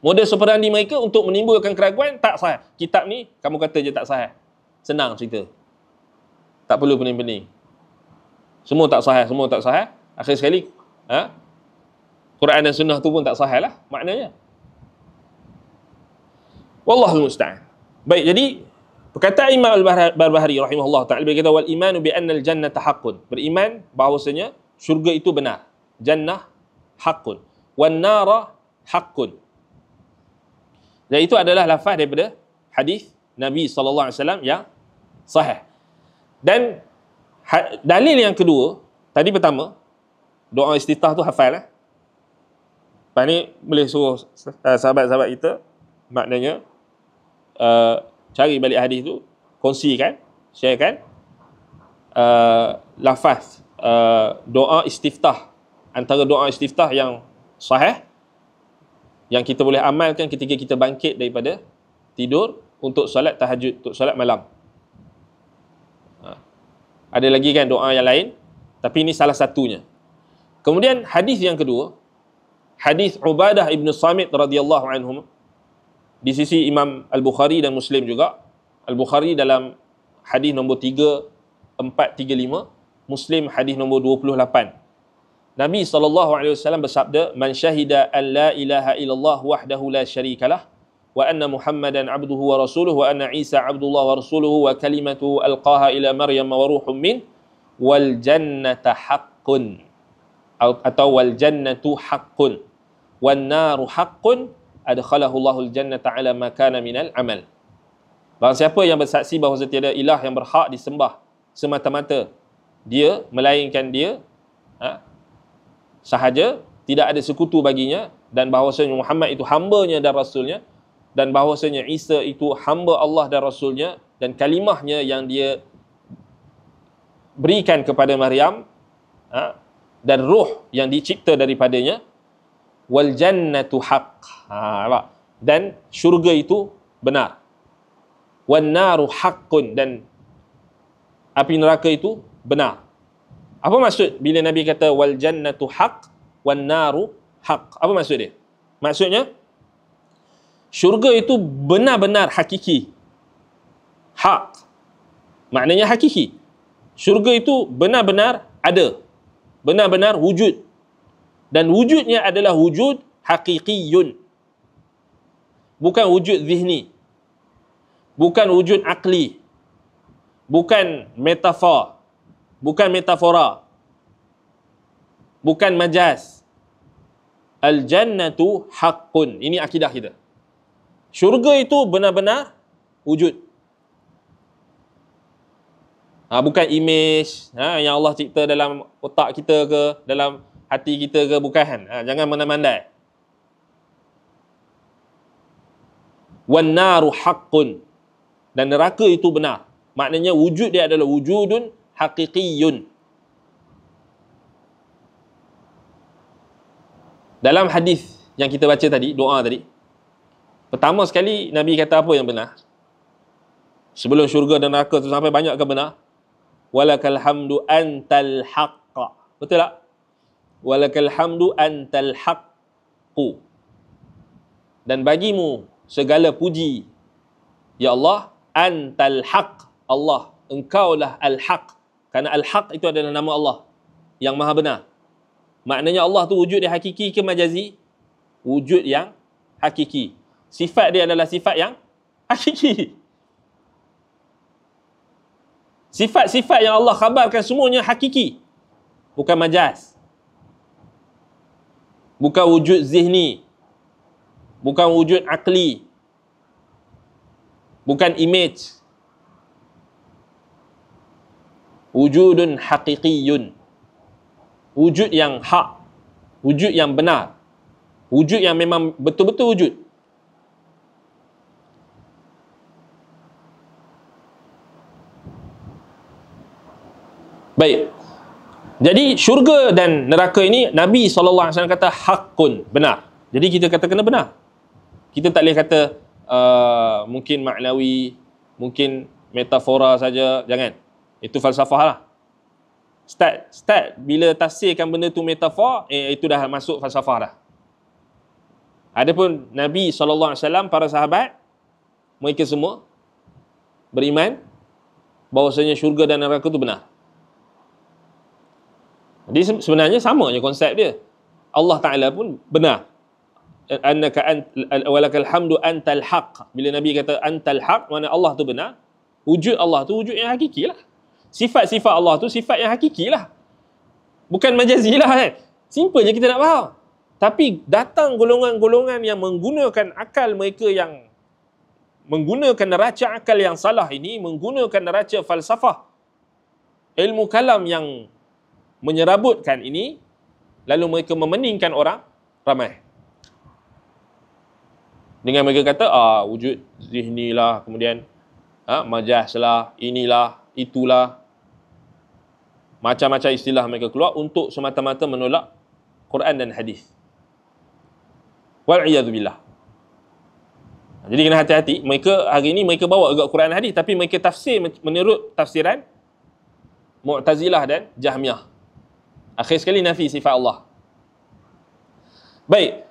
Model modus di mereka untuk menimbulkan keraguan tak sah. Kitab ni kamu kata je tak sah. Senang cerita. Tak perlu pening-pening. Semua tak sah, semua tak sah. Akhir sekali, ha? Quran dan sunnah tu pun tak sah lah maknanya. Wallahu musta'an. Baik, jadi perkataan Imam Al-Barbahari rahimahullah ta'ala berkata wal imanu bi anna al-jannata haqqun. Beriman bahawasanya syurga itu benar. Jannah haqqun. Wan nara haqqun. Dan itu adalah lafaz daripada hadis Nabi saw yang sahih. Dan ha, dalil yang kedua, tadi pertama doa istitah tu hafal lah. Lepas ni boleh suruh eh, sahabat-sahabat kita maknanya uh, cari balik hadis tu, kongsikan, sharekan uh, lafaz uh, doa istiftah antara doa istiftah yang sahih yang kita boleh amalkan ketika kita bangkit daripada tidur untuk solat tahajud, untuk solat malam. Ha. Ada lagi kan doa yang lain? Tapi ini salah satunya. Kemudian hadis yang kedua, hadis Ubadah ibn Samit radhiyallahu anhu di sisi Imam Al Bukhari dan Muslim juga. Al Bukhari dalam hadis nombor tiga tiga empat lima, Muslim hadis nombor dua puluh lapan. Nabi SAW bersabda, Man syahida an la ilaha illallah wahdahu la syarikalah, wa anna muhammadan abduhu wa rasuluh, wa anna Isa abdullah wa rasuluh, wa kalimatu alqaha ila maryam wa ruhum min, wal jannata haqqun, atau wal jannatu haqqun, wal naru haqqun, adkhalahu allahul jannata ala makana minal amal. Barang siapa yang bersaksi bahawa ada ilah yang berhak disembah semata-mata, dia melainkan dia, ha, sahaja tidak ada sekutu baginya dan bahawasanya Muhammad itu hambanya dan rasulnya dan bahawasanya Isa itu hamba Allah dan rasulnya dan kalimahnya yang dia berikan kepada Maryam ha? dan ruh yang dicipta daripadanya wal jannatu haq ha, apa? dan syurga itu benar wan naru haqqun dan api neraka itu benar apa maksud bila Nabi kata wal jannatu haq wan naru haq? Apa maksud dia? Maksudnya syurga itu benar-benar hakiki. Hak. Maknanya hakiki. Syurga itu benar-benar ada. Benar-benar wujud. Dan wujudnya adalah wujud hakikiyun. Bukan wujud zihni. Bukan wujud akli. Bukan metafor bukan metafora bukan majaz al jannatu haqqun ini akidah kita syurga itu benar-benar wujud ha, bukan image ha, yang Allah cipta dalam otak kita ke dalam hati kita ke bukan ha, jangan menamandai wan naru haqqun dan neraka itu benar maknanya wujud dia adalah wujudun haqiqiyun Dalam hadis yang kita baca tadi, doa tadi. Pertama sekali Nabi kata apa yang benar? Sebelum syurga dan neraka tu sampai banyak ke benar? Walakal hamdu antal haqq. Betul tak? Walakal hamdu antal haqq. Dan bagimu segala puji. Ya Allah, antal haqq. Allah, engkaulah al-haqq. Karena al-haq itu adalah nama Allah yang maha benar. Maknanya Allah tu wujud dia hakiki ke majazi? Wujud yang hakiki. Sifat dia adalah sifat yang hakiki. Sifat-sifat yang Allah khabarkan semuanya hakiki. Bukan majaz. Bukan wujud zihni. Bukan wujud akli. Bukan image. wujudun haqiqiyun wujud yang hak wujud yang benar wujud yang memang betul-betul wujud baik jadi syurga dan neraka ini Nabi SAW kata hakun benar jadi kita kata kena benar kita tak boleh kata uh, mungkin maknawi mungkin metafora saja jangan itu falsafah lah. Start, start bila tafsirkan benda tu metafor, eh, itu dah masuk falsafah dah. Adapun Nabi SAW, para sahabat, mereka semua beriman bahawasanya syurga dan neraka tu benar. Jadi sebenarnya sama je konsep dia. Allah Taala pun benar. Annaka ant walakal hamdu antal haq. Bila Nabi kata antal haq, mana Allah tu benar? Wujud Allah tu wujud yang hakiki lah sifat-sifat Allah tu sifat yang hakiki lah. Bukan majazi lah kan. Simple je kita nak faham. Tapi datang golongan-golongan yang menggunakan akal mereka yang menggunakan neraca akal yang salah ini, menggunakan neraca falsafah, ilmu kalam yang menyerabutkan ini, lalu mereka memeningkan orang ramai. Dengan mereka kata, ah, wujud zihni kemudian ah, majas lah, inilah, itulah, macam-macam istilah mereka keluar untuk semata-mata menolak Quran dan hadis. Wal'iyadzubillah. Jadi kena hati-hati. Mereka hari ini mereka bawa juga Quran dan hadis. Tapi mereka tafsir menurut tafsiran Mu'tazilah dan Jahmiyah. Akhir sekali nafi sifat Allah. Baik.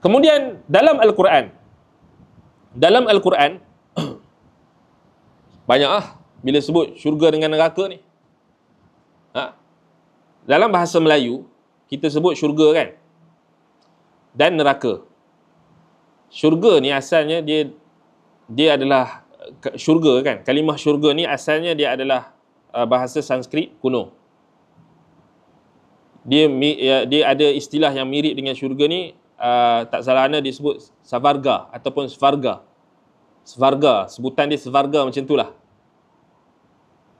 Kemudian dalam Al-Quran. Dalam Al-Quran. banyak ah. Bila sebut syurga dengan neraka ni dalam bahasa Melayu kita sebut syurga kan dan neraka syurga ni asalnya dia dia adalah syurga kan kalimah syurga ni asalnya dia adalah uh, bahasa Sanskrit kuno dia ya, dia ada istilah yang mirip dengan syurga ni uh, tak salah ana disebut savarga ataupun svarga svarga sebutan dia svarga macam itulah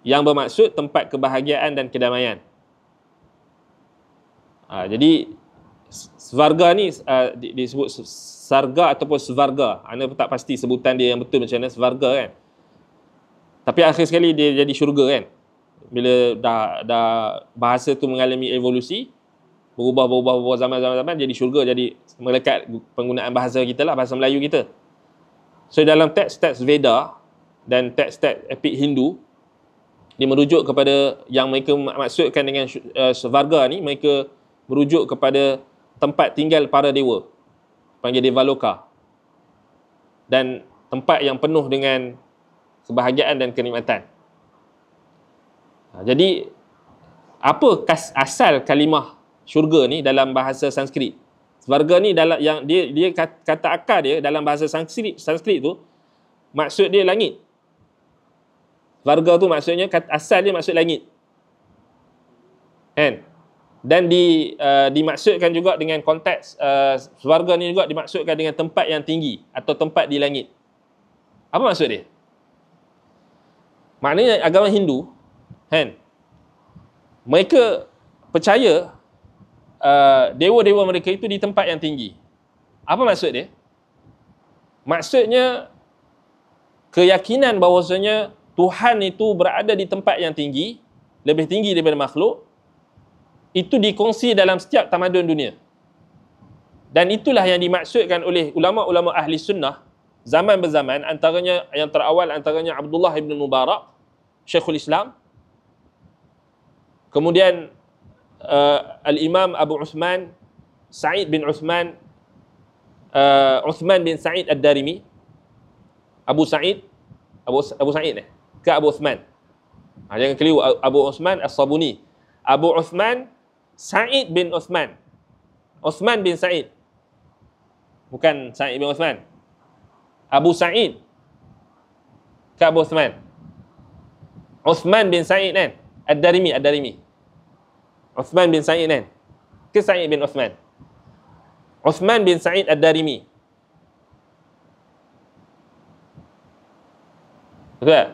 yang bermaksud tempat kebahagiaan dan kedamaian Ha, jadi swarga ni uh, disebut Sarga ataupun swarga. Anda tak pasti sebutan dia yang betul macam mana Svarga kan. Tapi akhir sekali dia jadi syurga kan. Bila dah dah bahasa tu mengalami evolusi berubah ubah berubah zaman zaman jadi syurga jadi melekat penggunaan bahasa kita lah bahasa Melayu kita. So dalam teks-teks Veda dan teks-teks epik Hindu dia merujuk kepada yang mereka maksudkan dengan uh, Svarga ni mereka merujuk kepada tempat tinggal para dewa panggil Devaloka dan tempat yang penuh dengan kebahagiaan dan kenikmatan ha, jadi apa kas, asal kalimah syurga ni dalam bahasa Sanskrit Swarga ni dalam yang dia dia kata akar dia dalam bahasa Sanskrit Sanskrit tu maksud dia langit. Swarga tu maksudnya kata, asal dia maksud langit. Kan? dan di uh, dimaksudkan juga dengan konteks uh, syurga ni juga dimaksudkan dengan tempat yang tinggi atau tempat di langit. Apa maksud dia? Maknanya agama Hindu kan mereka percaya uh, dewa-dewa mereka itu di tempat yang tinggi. Apa maksud dia? Maksudnya keyakinan bahawasanya Tuhan itu berada di tempat yang tinggi, lebih tinggi daripada makhluk itu dikongsi dalam setiap tamadun dunia dan itulah yang dimaksudkan oleh ulama-ulama ahli sunnah zaman berzaman antaranya yang terawal antaranya Abdullah ibn Mubarak Syekhul Islam kemudian uh, al-Imam Abu Uthman Sa'id bin Uthman uh, Uthman bin Sa'id Ad-Darimi Abu Sa'id Abu Abu Sa'id eh? ke Abu Uthman ha, jangan keliru Abu Uthman As-Sabuni Abu Uthman Sa'id bin Osman. Osman bin Sa'id. Bukan Sa'id bin Osman. Abu Sa'id. Ke Abu Osman. Osman bin Sa'id kan? Ad-Darimi, Ad-Darimi. Osman bin Sa'id kan? Ke Sa'id bin Osman. Osman bin Sa'id Ad-Darimi. Betul tak?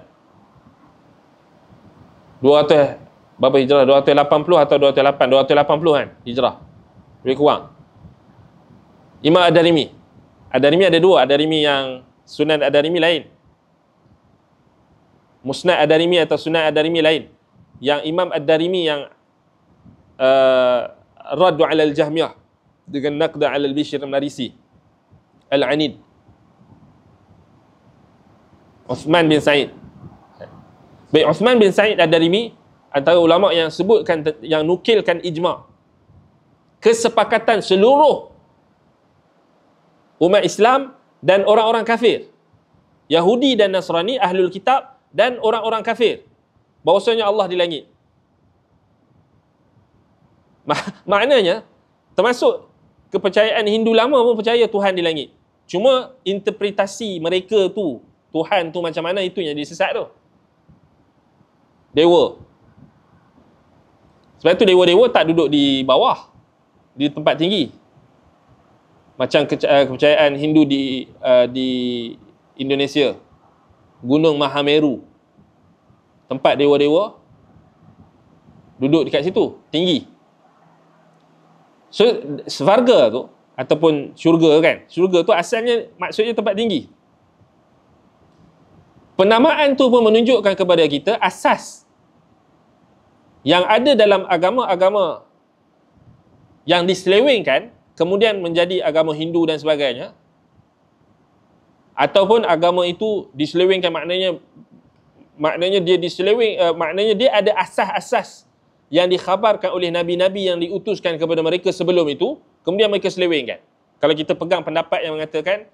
200 berapa hijrah 280 atau 208 280 kan hijrah lebih kurang Imam Ad-Darimi Ad-Darimi ada dua Ad-Darimi yang Sunan Ad-Darimi lain Musnad Ad-Darimi atau Sunan Ad-Darimi lain yang Imam Ad-Darimi yang uh, radu ala al-jahmiyah dengan naqda ala al-bishir al-marisi al-anid Uthman bin Said Baik, Uthman bin Said Ad-Darimi antara ulama yang sebutkan yang nukilkan ijma kesepakatan seluruh umat Islam dan orang-orang kafir Yahudi dan Nasrani ahlul kitab dan orang-orang kafir bahwasanya Allah di langit Ma- maknanya termasuk kepercayaan Hindu lama pun percaya Tuhan di langit cuma interpretasi mereka tu Tuhan tu macam mana itu yang disesat tu Dewa sebab itu dewa-dewa tak duduk di bawah di tempat tinggi. Macam eh, kepercayaan Hindu di uh, di Indonesia. Gunung Mahameru. Tempat dewa-dewa duduk dekat situ, tinggi. So swarga tu ataupun syurga kan. Syurga tu asalnya maksudnya tempat tinggi. Penamaan tu pun menunjukkan kepada kita asas yang ada dalam agama-agama yang diselewengkan kemudian menjadi agama Hindu dan sebagainya ataupun agama itu diselewengkan maknanya maknanya dia diseleweng uh, maknanya dia ada asas-asas yang dikhabarkan oleh nabi-nabi yang diutuskan kepada mereka sebelum itu kemudian mereka selewengkan kalau kita pegang pendapat yang mengatakan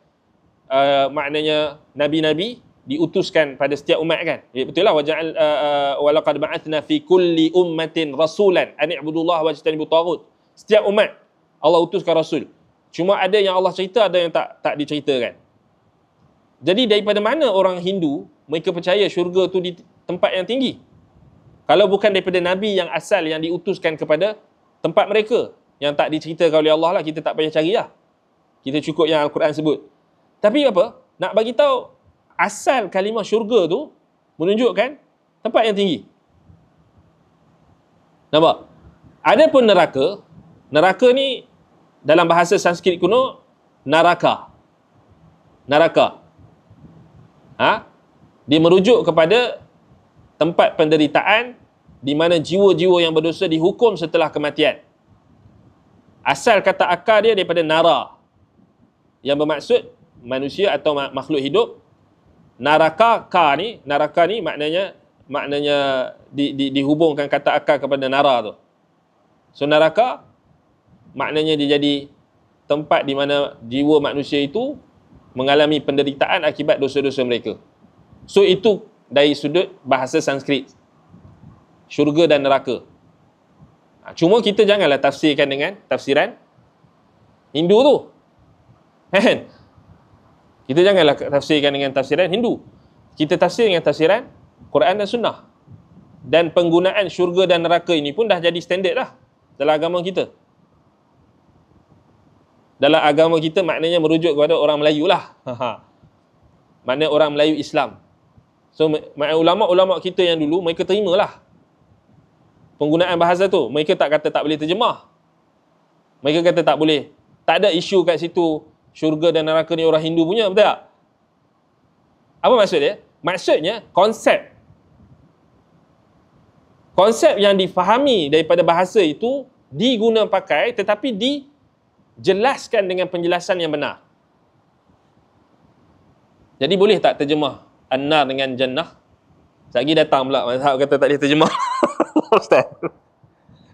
uh, maknanya nabi-nabi diutuskan pada setiap umat kan ya, betul lah wajah uh, uh, walaqad ba'athna fi kulli ummatin rasulan an i'budullaha wajtanibu tagut setiap umat Allah utuskan rasul cuma ada yang Allah cerita ada yang tak tak diceritakan jadi daripada mana orang Hindu mereka percaya syurga tu di tempat yang tinggi kalau bukan daripada nabi yang asal yang diutuskan kepada tempat mereka yang tak diceritakan oleh Allah lah kita tak payah carilah kita cukup yang al-Quran sebut tapi apa nak bagi tahu asal kalimah syurga tu menunjukkan tempat yang tinggi. Nampak? Ada pun neraka. Neraka ni dalam bahasa Sanskrit kuno neraka. Neraka. Ha? Dia merujuk kepada tempat penderitaan di mana jiwa-jiwa yang berdosa dihukum setelah kematian. Asal kata akar dia daripada nara yang bermaksud manusia atau makhluk hidup naraka ka ni naraka ni maknanya maknanya di, di, dihubungkan kata akal kepada nara tu so naraka maknanya dia jadi tempat di mana jiwa manusia itu mengalami penderitaan akibat dosa-dosa mereka so itu dari sudut bahasa sanskrit syurga dan neraka ha, cuma kita janganlah tafsirkan dengan tafsiran Hindu tu kan? Kita janganlah tafsirkan dengan tafsiran Hindu. Kita tafsir dengan tafsiran Quran dan Sunnah. Dan penggunaan syurga dan neraka ini pun dah jadi standard lah dalam agama kita. Dalam agama kita maknanya merujuk kepada orang Melayu lah. Mana orang Melayu Islam. So, ulama-ulama kita yang dulu, mereka terima lah. penggunaan bahasa tu. Mereka tak kata tak boleh terjemah. Mereka kata tak boleh. Tak ada isu kat situ syurga dan neraka ni orang Hindu punya, betul tak? Apa maksud dia? Maksudnya konsep. Konsep yang difahami daripada bahasa itu diguna pakai tetapi dijelaskan dengan penjelasan yang benar. Jadi boleh tak terjemah annar dengan jannah? Sagi datang pula mazhab kata tak boleh terjemah. Ustaz.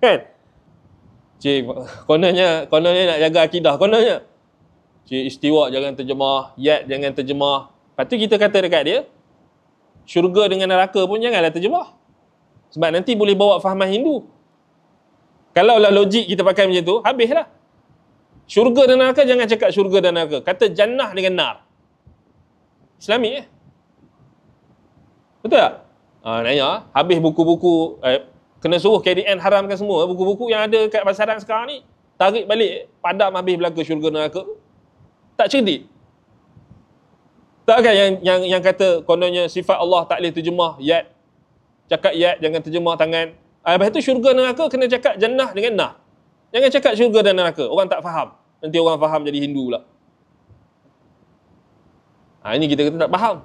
kan? Cik, kononnya, kononnya nak jaga akidah. Kononnya, Cik istiwa jangan terjemah, yat jangan terjemah. Lepas tu kita kata dekat dia, syurga dengan neraka pun janganlah terjemah. Sebab nanti boleh bawa fahaman Hindu. Kalau lah logik kita pakai macam tu, habislah. Syurga dan neraka, jangan cakap syurga dan neraka. Kata jannah dengan nar. Islami eh? Betul tak? Ha, ah, nanya, ah, habis buku-buku, eh, kena suruh KDN haramkan semua. Eh, buku-buku yang ada kat pasaran sekarang ni, tarik balik, eh, padam habis belaka syurga dan neraka tak cerdik. Tak kan yang yang yang kata kononnya sifat Allah tak boleh terjemah yat. Cakap yat jangan terjemah tangan. Habis ah, itu syurga dan neraka kena cakap jannah dengan nah. Jangan cakap syurga dan neraka. Orang tak faham. Nanti orang faham jadi Hindu pula. Ha, ini kita kata tak faham.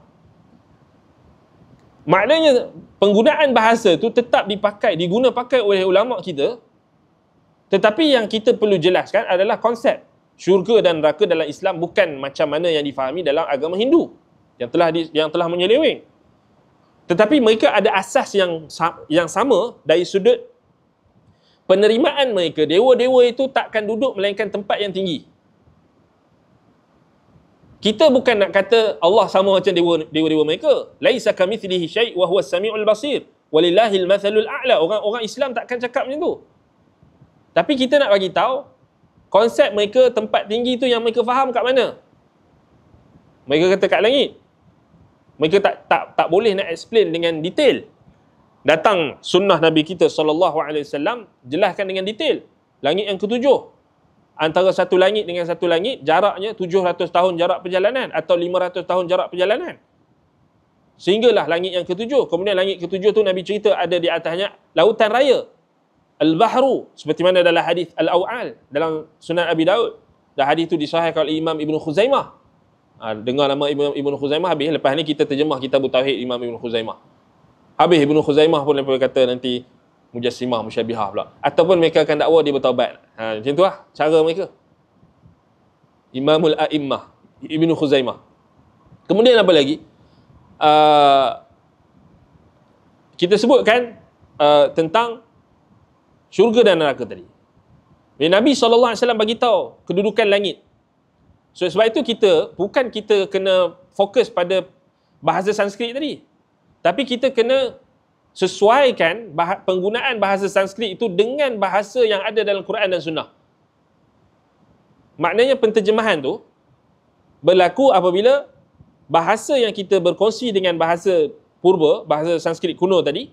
Maknanya penggunaan bahasa tu tetap dipakai, diguna pakai oleh ulama kita. Tetapi yang kita perlu jelaskan adalah konsep syurga dan neraka dalam Islam bukan macam mana yang difahami dalam agama Hindu yang telah di, yang telah menyeleweng. Tetapi mereka ada asas yang yang sama dari sudut penerimaan mereka. Dewa-dewa itu takkan duduk melainkan tempat yang tinggi. Kita bukan nak kata Allah sama macam dewa dewa mereka. Laisa kamithlihi syai' wa huwa samiul basir. Walillahil mathalul a'la. Orang-orang Islam takkan cakap macam tu. Tapi kita nak bagi tahu konsep mereka tempat tinggi tu yang mereka faham kat mana mereka kata kat langit mereka tak tak tak boleh nak explain dengan detail datang sunnah nabi kita sallallahu alaihi wasallam jelaskan dengan detail langit yang ketujuh antara satu langit dengan satu langit jaraknya 700 tahun jarak perjalanan atau 500 tahun jarak perjalanan sehinggalah langit yang ketujuh kemudian langit ketujuh tu nabi cerita ada di atasnya lautan raya Al-Bahru seperti mana dalam hadis Al-Aw'al dalam Sunan Abi Daud. Dan hadis itu disahihkan oleh Imam Ibn Khuzaimah. Ha, dengar nama Ibn, Ibn Khuzaimah habis. Lepas ni kita terjemah kitab Tauhid Imam Ibn Khuzaimah. Habis Ibn Khuzaimah pun lepas kata nanti mujassimah, musyabihah pula. Ataupun mereka akan dakwa dia bertawabat. Ha, macam tu lah cara mereka. Imamul A'immah. Ibn Khuzaimah. Kemudian apa lagi? Uh, kita sebutkan uh, tentang syurga dan neraka tadi. Jadi Nabi saw. bagi tahu kedudukan langit. So sebab itu kita bukan kita kena fokus pada bahasa Sanskrit tadi. Tapi kita kena sesuaikan bah- penggunaan bahasa Sanskrit itu dengan bahasa yang ada dalam Quran dan Sunnah. Maknanya penterjemahan tu berlaku apabila bahasa yang kita berkongsi dengan bahasa purba, bahasa Sanskrit kuno tadi,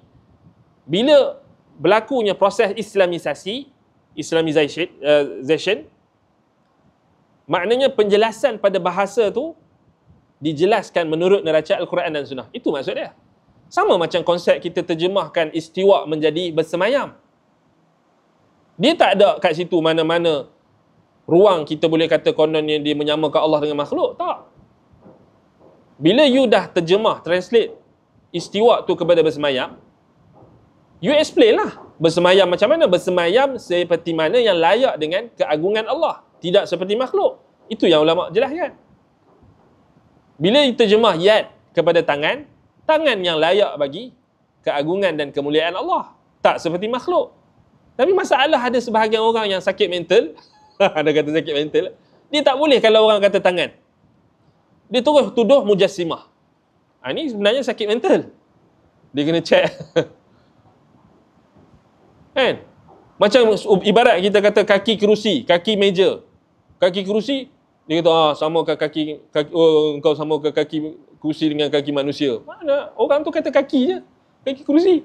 bila berlakunya proses islamisasi islamization eh, maknanya penjelasan pada bahasa tu dijelaskan menurut neraca al-Quran dan sunnah itu maksud dia sama macam konsep kita terjemahkan istiwa menjadi bersemayam dia tak ada kat situ mana-mana ruang kita boleh kata konon yang dia menyamakan Allah dengan makhluk tak bila you dah terjemah translate istiwa tu kepada bersemayam You explain lah bersemayam macam mana? Bersemayam seperti mana yang layak dengan keagungan Allah. Tidak seperti makhluk. Itu yang ulama jelaskan. Bila jemah yad kepada tangan, tangan yang layak bagi keagungan dan kemuliaan Allah. Tak seperti makhluk. Tapi masalah ada sebahagian orang yang sakit mental. ada kata sakit mental. Dia tak boleh kalau orang kata tangan. Dia terus tuduh mujassimah. Ha, ini sebenarnya sakit mental. Dia kena check. Kan? Macam ibarat kita kata kaki kerusi, kaki meja. Kaki kerusi, dia kata, ah, sama ke kaki, kaki oh, kau sama ke kaki kerusi dengan kaki manusia. Mana? Orang tu kata kaki je. Kaki kerusi.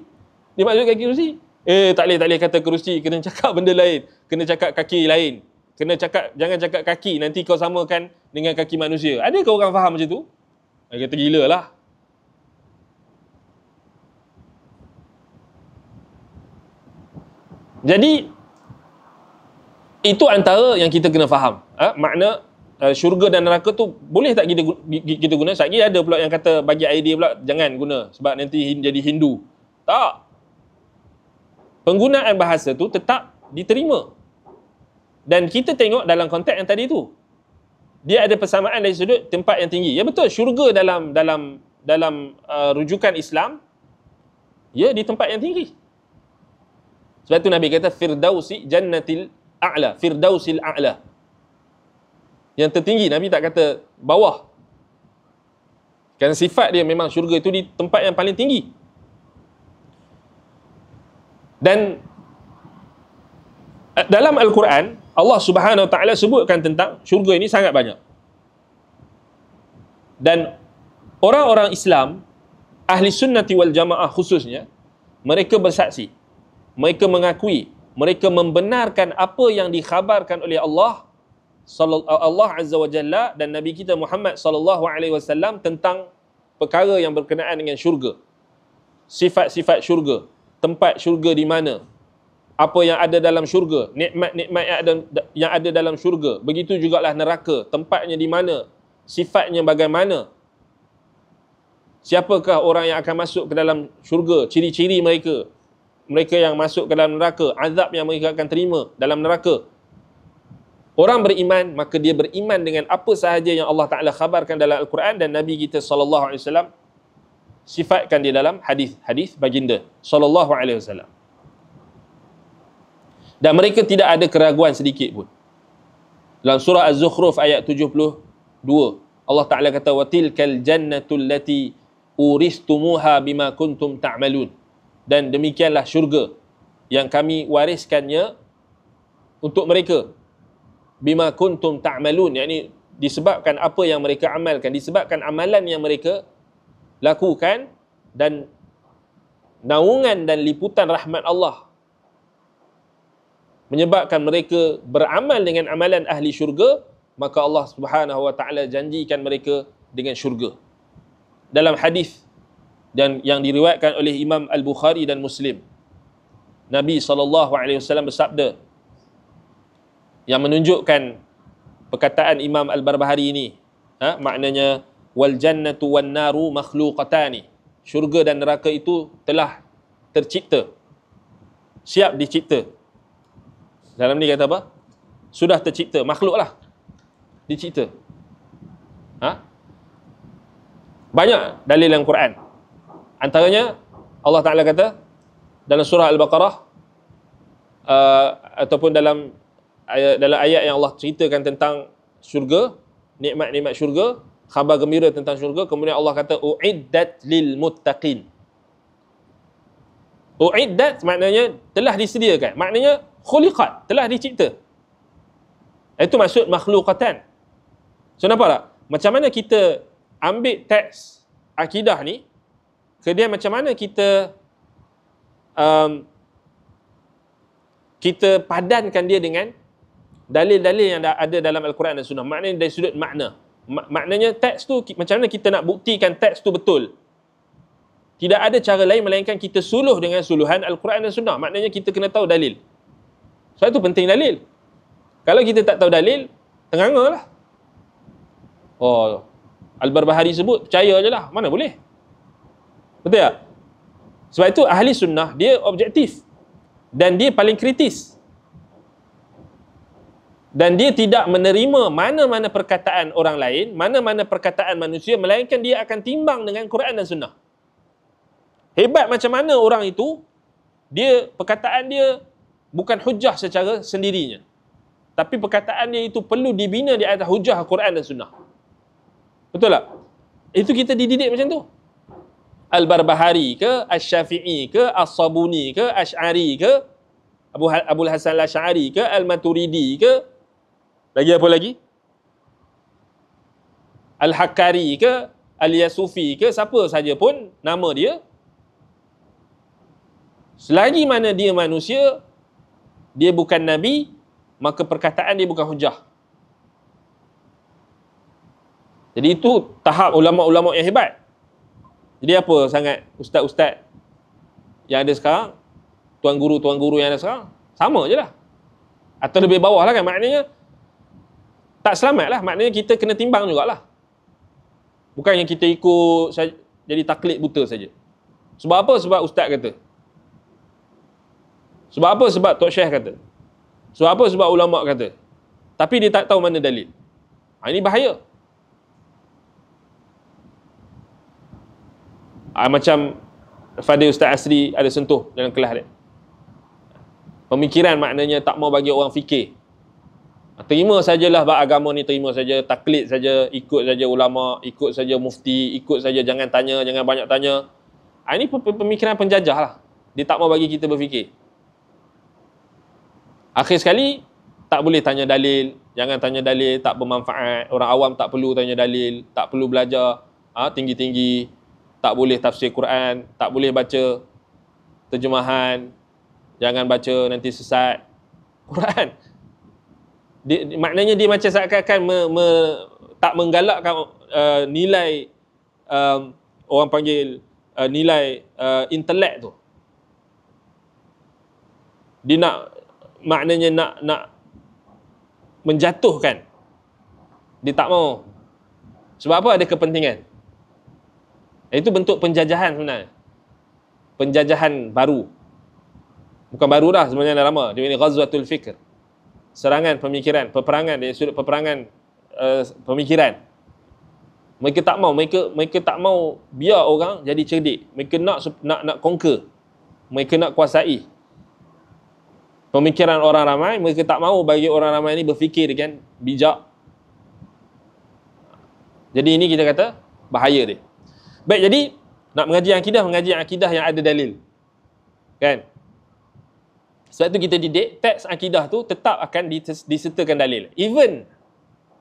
Dia maksud kaki kerusi. Eh, tak boleh, tak boleh kata kerusi. Kena cakap benda lain. Kena cakap kaki lain. Kena cakap, jangan cakap kaki. Nanti kau samakan dengan kaki manusia. Adakah orang faham macam tu? Dia kata, gila lah. Jadi itu antara yang kita kena faham. Ha? Makna uh, syurga dan neraka tu boleh tak kita kita guna? Satgi ada pula yang kata bagi idea pula jangan guna sebab nanti jadi Hindu. Tak. Penggunaan bahasa tu tetap diterima. Dan kita tengok dalam konteks yang tadi tu. Dia ada persamaan dari sudut tempat yang tinggi. Ya betul syurga dalam dalam dalam uh, rujukan Islam ya di tempat yang tinggi. Sebab tu Nabi kata firdausi jannatil a'la, firdausil a'la. Yang tertinggi Nabi tak kata bawah. Kan sifat dia memang syurga itu di tempat yang paling tinggi. Dan eh, dalam al-Quran Allah Subhanahu Wa Taala sebutkan tentang syurga ini sangat banyak. Dan orang-orang Islam ahli sunnati wal jamaah khususnya mereka bersaksi mereka mengakui mereka membenarkan apa yang dikhabarkan oleh Allah uh, Allah Azza wa Jalla dan Nabi kita Muhammad sallallahu alaihi wasallam tentang perkara yang berkenaan dengan syurga. Sifat-sifat syurga, tempat syurga di mana, apa yang ada dalam syurga, nikmat-nikmat yang ada yang ada dalam syurga, begitu jugalah neraka, tempatnya di mana, sifatnya bagaimana. Siapakah orang yang akan masuk ke dalam syurga, ciri-ciri mereka, mereka yang masuk ke dalam neraka, azab yang mereka akan terima dalam neraka. Orang beriman, maka dia beriman dengan apa sahaja yang Allah Ta'ala khabarkan dalam Al-Quran dan Nabi kita SAW sifatkan di dalam hadis hadis baginda SAW. Dan mereka tidak ada keraguan sedikit pun. Dalam surah Az-Zukhruf ayat 72, Allah Ta'ala kata, وَتِلْكَ الْجَنَّةُ الَّتِي أُورِثْتُمُوهَا بِمَا كُنْتُمْ تَعْمَلُونَ dan demikianlah syurga yang kami wariskannya untuk mereka bima kuntum ta'malun yakni disebabkan apa yang mereka amalkan disebabkan amalan yang mereka lakukan dan naungan dan liputan rahmat Allah menyebabkan mereka beramal dengan amalan ahli syurga maka Allah Subhanahu wa taala janjikan mereka dengan syurga dalam hadis dan yang diriwayatkan oleh Imam Al-Bukhari dan Muslim. Nabi SAW bersabda yang menunjukkan perkataan Imam Al-Barbahari ini. Ha? Maknanya, wal jannatu wal naru makhlukatani, Syurga dan neraka itu telah tercipta. Siap dicipta. Dalam ni kata apa? Sudah tercipta. Makhluklah. Dicipta. Ha? Banyak dalil dalam Quran antaranya Allah Taala kata dalam surah Al-Baqarah uh, ataupun dalam ayat, dalam ayat yang Allah ceritakan tentang syurga, nikmat-nikmat syurga, khabar gembira tentang syurga, kemudian Allah kata uiddat lil muttaqin. Uiddat maknanya telah disediakan. Maknanya khuliqat, telah dicipta. Itu maksud makhlukatan. So nampak tak? Macam mana kita ambil teks akidah ni, Kemudian macam mana kita um, kita padankan dia dengan dalil-dalil yang ada dalam Al-Quran dan Sunnah. Maknanya dari sudut makna. Maknanya teks tu macam mana kita nak buktikan teks tu betul? Tidak ada cara lain melainkan kita suluh dengan suluhan Al-Quran dan Sunnah. Maknanya kita kena tahu dalil. Sebab itu penting dalil. Kalau kita tak tahu dalil, tengangalah. Oh, Al-Barbahari sebut, percaya je lah. Mana boleh? Betul tak? Sebab itu ahli sunnah dia objektif dan dia paling kritis. Dan dia tidak menerima mana-mana perkataan orang lain, mana-mana perkataan manusia melainkan dia akan timbang dengan Quran dan sunnah. Hebat macam mana orang itu, dia perkataan dia bukan hujah secara sendirinya. Tapi perkataan dia itu perlu dibina di atas hujah Quran dan sunnah. Betul tak? Itu kita dididik macam tu. Al-Barbahari ke, Al-Syafi'i ke, Al-Sabuni ke, Al-Syari ke, Abu, ha-, Abu Hasan Al-Syari ke, Al-Maturidi ke, lagi apa lagi? Al-Hakkari ke, Al-Yasufi ke, siapa saja pun nama dia. Selagi mana dia manusia, dia bukan Nabi, maka perkataan dia bukan hujah. Jadi itu tahap ulama-ulama yang hebat. Jadi apa sangat ustaz-ustaz yang ada sekarang, tuan guru-tuan guru yang ada sekarang, sama je lah. Atau lebih bawah lah kan, maknanya tak selamat lah. Maknanya kita kena timbang jugalah. Bukan yang kita ikut saj- jadi taklit buta saja. Sebab apa? Sebab ustaz kata. Sebab apa? Sebab Tok Syekh kata. Sebab apa? Sebab ulama' kata. Tapi dia tak tahu mana dalil. Ha, ini bahaya. uh, macam Fadil Ustaz Asri ada sentuh dalam kelas dia. Pemikiran maknanya tak mau bagi orang fikir. Ah, terima sajalah bab agama ni terima saja, taklid saja, ikut saja ulama, ikut saja mufti, ikut saja jangan tanya, jangan banyak tanya. Ah, ini pemikiran penjajah lah. Dia tak mau bagi kita berfikir. Akhir sekali tak boleh tanya dalil, jangan tanya dalil tak bermanfaat. Orang awam tak perlu tanya dalil, tak perlu belajar tinggi-tinggi, tak boleh tafsir Quran, tak boleh baca terjemahan, jangan baca nanti sesat Quran. Di, maknanya dia macam seakan-akan me, me, tak menggalakkan uh, nilai um, orang panggil uh, nilai uh, intelek tu. Dia nak maknanya nak nak menjatuhkan. Dia tak mau. Sebab apa ada kepentingan? Eh, itu bentuk penjajahan sebenarnya. Penjajahan baru. Bukan baru dah sebenarnya dah lama. Dia ini Ghazwatul Fikr. Serangan pemikiran, peperangan dari sudut peperangan uh, pemikiran. Mereka tak mau, mereka mereka tak mau biar orang jadi cerdik. Mereka nak nak nak conquer. Mereka nak kuasai. Pemikiran orang ramai, mereka tak mau bagi orang ramai ini berfikir dengan bijak. Jadi ini kita kata bahaya dia. Baik, jadi nak mengaji akidah, mengaji akidah yang ada dalil. Kan? Sebab tu kita didik, teks akidah tu tetap akan disertakan dalil. Even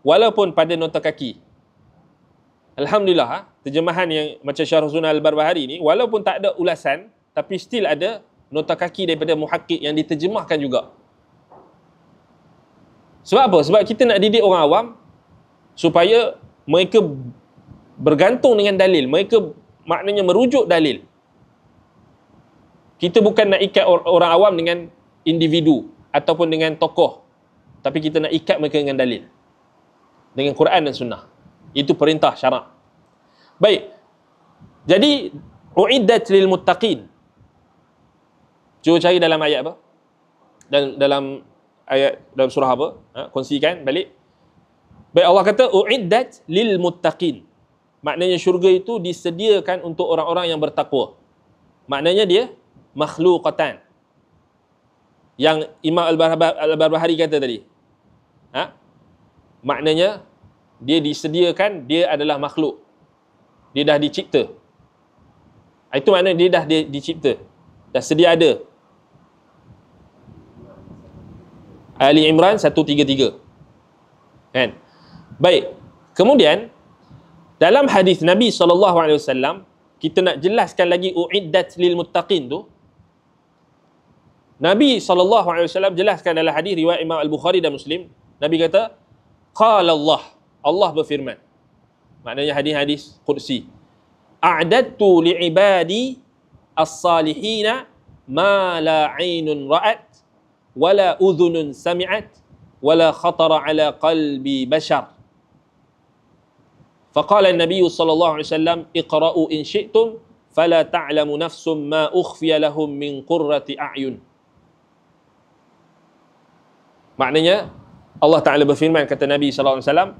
walaupun pada nota kaki. Alhamdulillah, ha, terjemahan yang macam Syarh Zuna Al-Barbahari ni, walaupun tak ada ulasan, tapi still ada nota kaki daripada muhakkik yang diterjemahkan juga. Sebab apa? Sebab kita nak didik orang awam supaya mereka bergantung dengan dalil mereka maknanya merujuk dalil kita bukan nak ikat orang awam dengan individu ataupun dengan tokoh tapi kita nak ikat mereka dengan dalil dengan Quran dan sunnah itu perintah syarak baik jadi uiddat lil muttaqin cuba cari dalam ayat apa dan dalam ayat dalam surah apa ha, kongsikan balik baik Allah kata uiddat lil muttaqin Maknanya syurga itu disediakan untuk orang-orang yang bertakwa. Maknanya dia makhluqatan. Yang Imam Al-Barbahari kata tadi. Ha? Maknanya dia disediakan, dia adalah makhluk. Dia dah dicipta. Ha, itu maknanya dia dah di, dicipta. Dah sedia ada. Ali Imran 133. Kan? Baik. Kemudian, Dalam hadis Nabi SAW, kita nak jelaskan lagi uiddat lil muttaqin tu. Nabi SAW jelaskan dalam hadis riwayat Imam Al-Bukhari dan Muslim, Nabi kata, "Qala Allah." Allah berfirman. Maknanya hadis-hadis kursi. A'dattu li'ibadi as-salihina ma la 'ainun ra'at wala udhunun sami'at wala khatara ala qalbi bashar فقال النبي صلى الله عليه وسلم اقرأوا إن شئتم فلا تعلم نفس ما أخفي لهم من قرة أعين maknanya Allah Taala berfirman kata Nabi sallallahu alaihi wasallam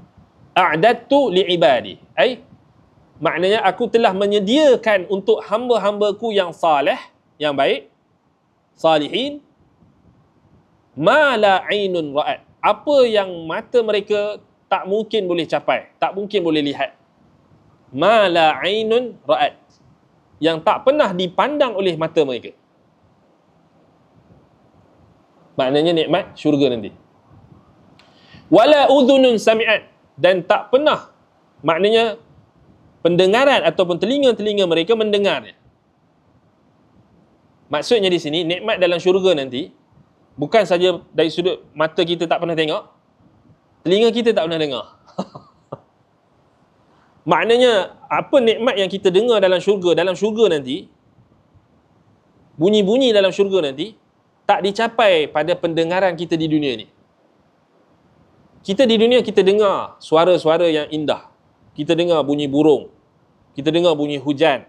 a'dadtu li'ibadi ai maknanya aku telah menyediakan untuk hamba-hambaku yang saleh yang baik salihin ma la'inun ra'at apa yang mata mereka tak mungkin boleh capai, tak mungkin boleh lihat. Ma la ainun ra'at. Yang tak pernah dipandang oleh mata mereka. Maknanya nikmat syurga nanti. Wala udhunun sami'at dan tak pernah maknanya pendengaran ataupun telinga-telinga mereka mendengarnya. Maksudnya di sini nikmat dalam syurga nanti bukan saja dari sudut mata kita tak pernah tengok, Telinga kita tak pernah dengar. Maknanya apa nikmat yang kita dengar dalam syurga, dalam syurga nanti bunyi-bunyi dalam syurga nanti tak dicapai pada pendengaran kita di dunia ni. Kita di dunia kita dengar suara-suara yang indah. Kita dengar bunyi burung. Kita dengar bunyi hujan.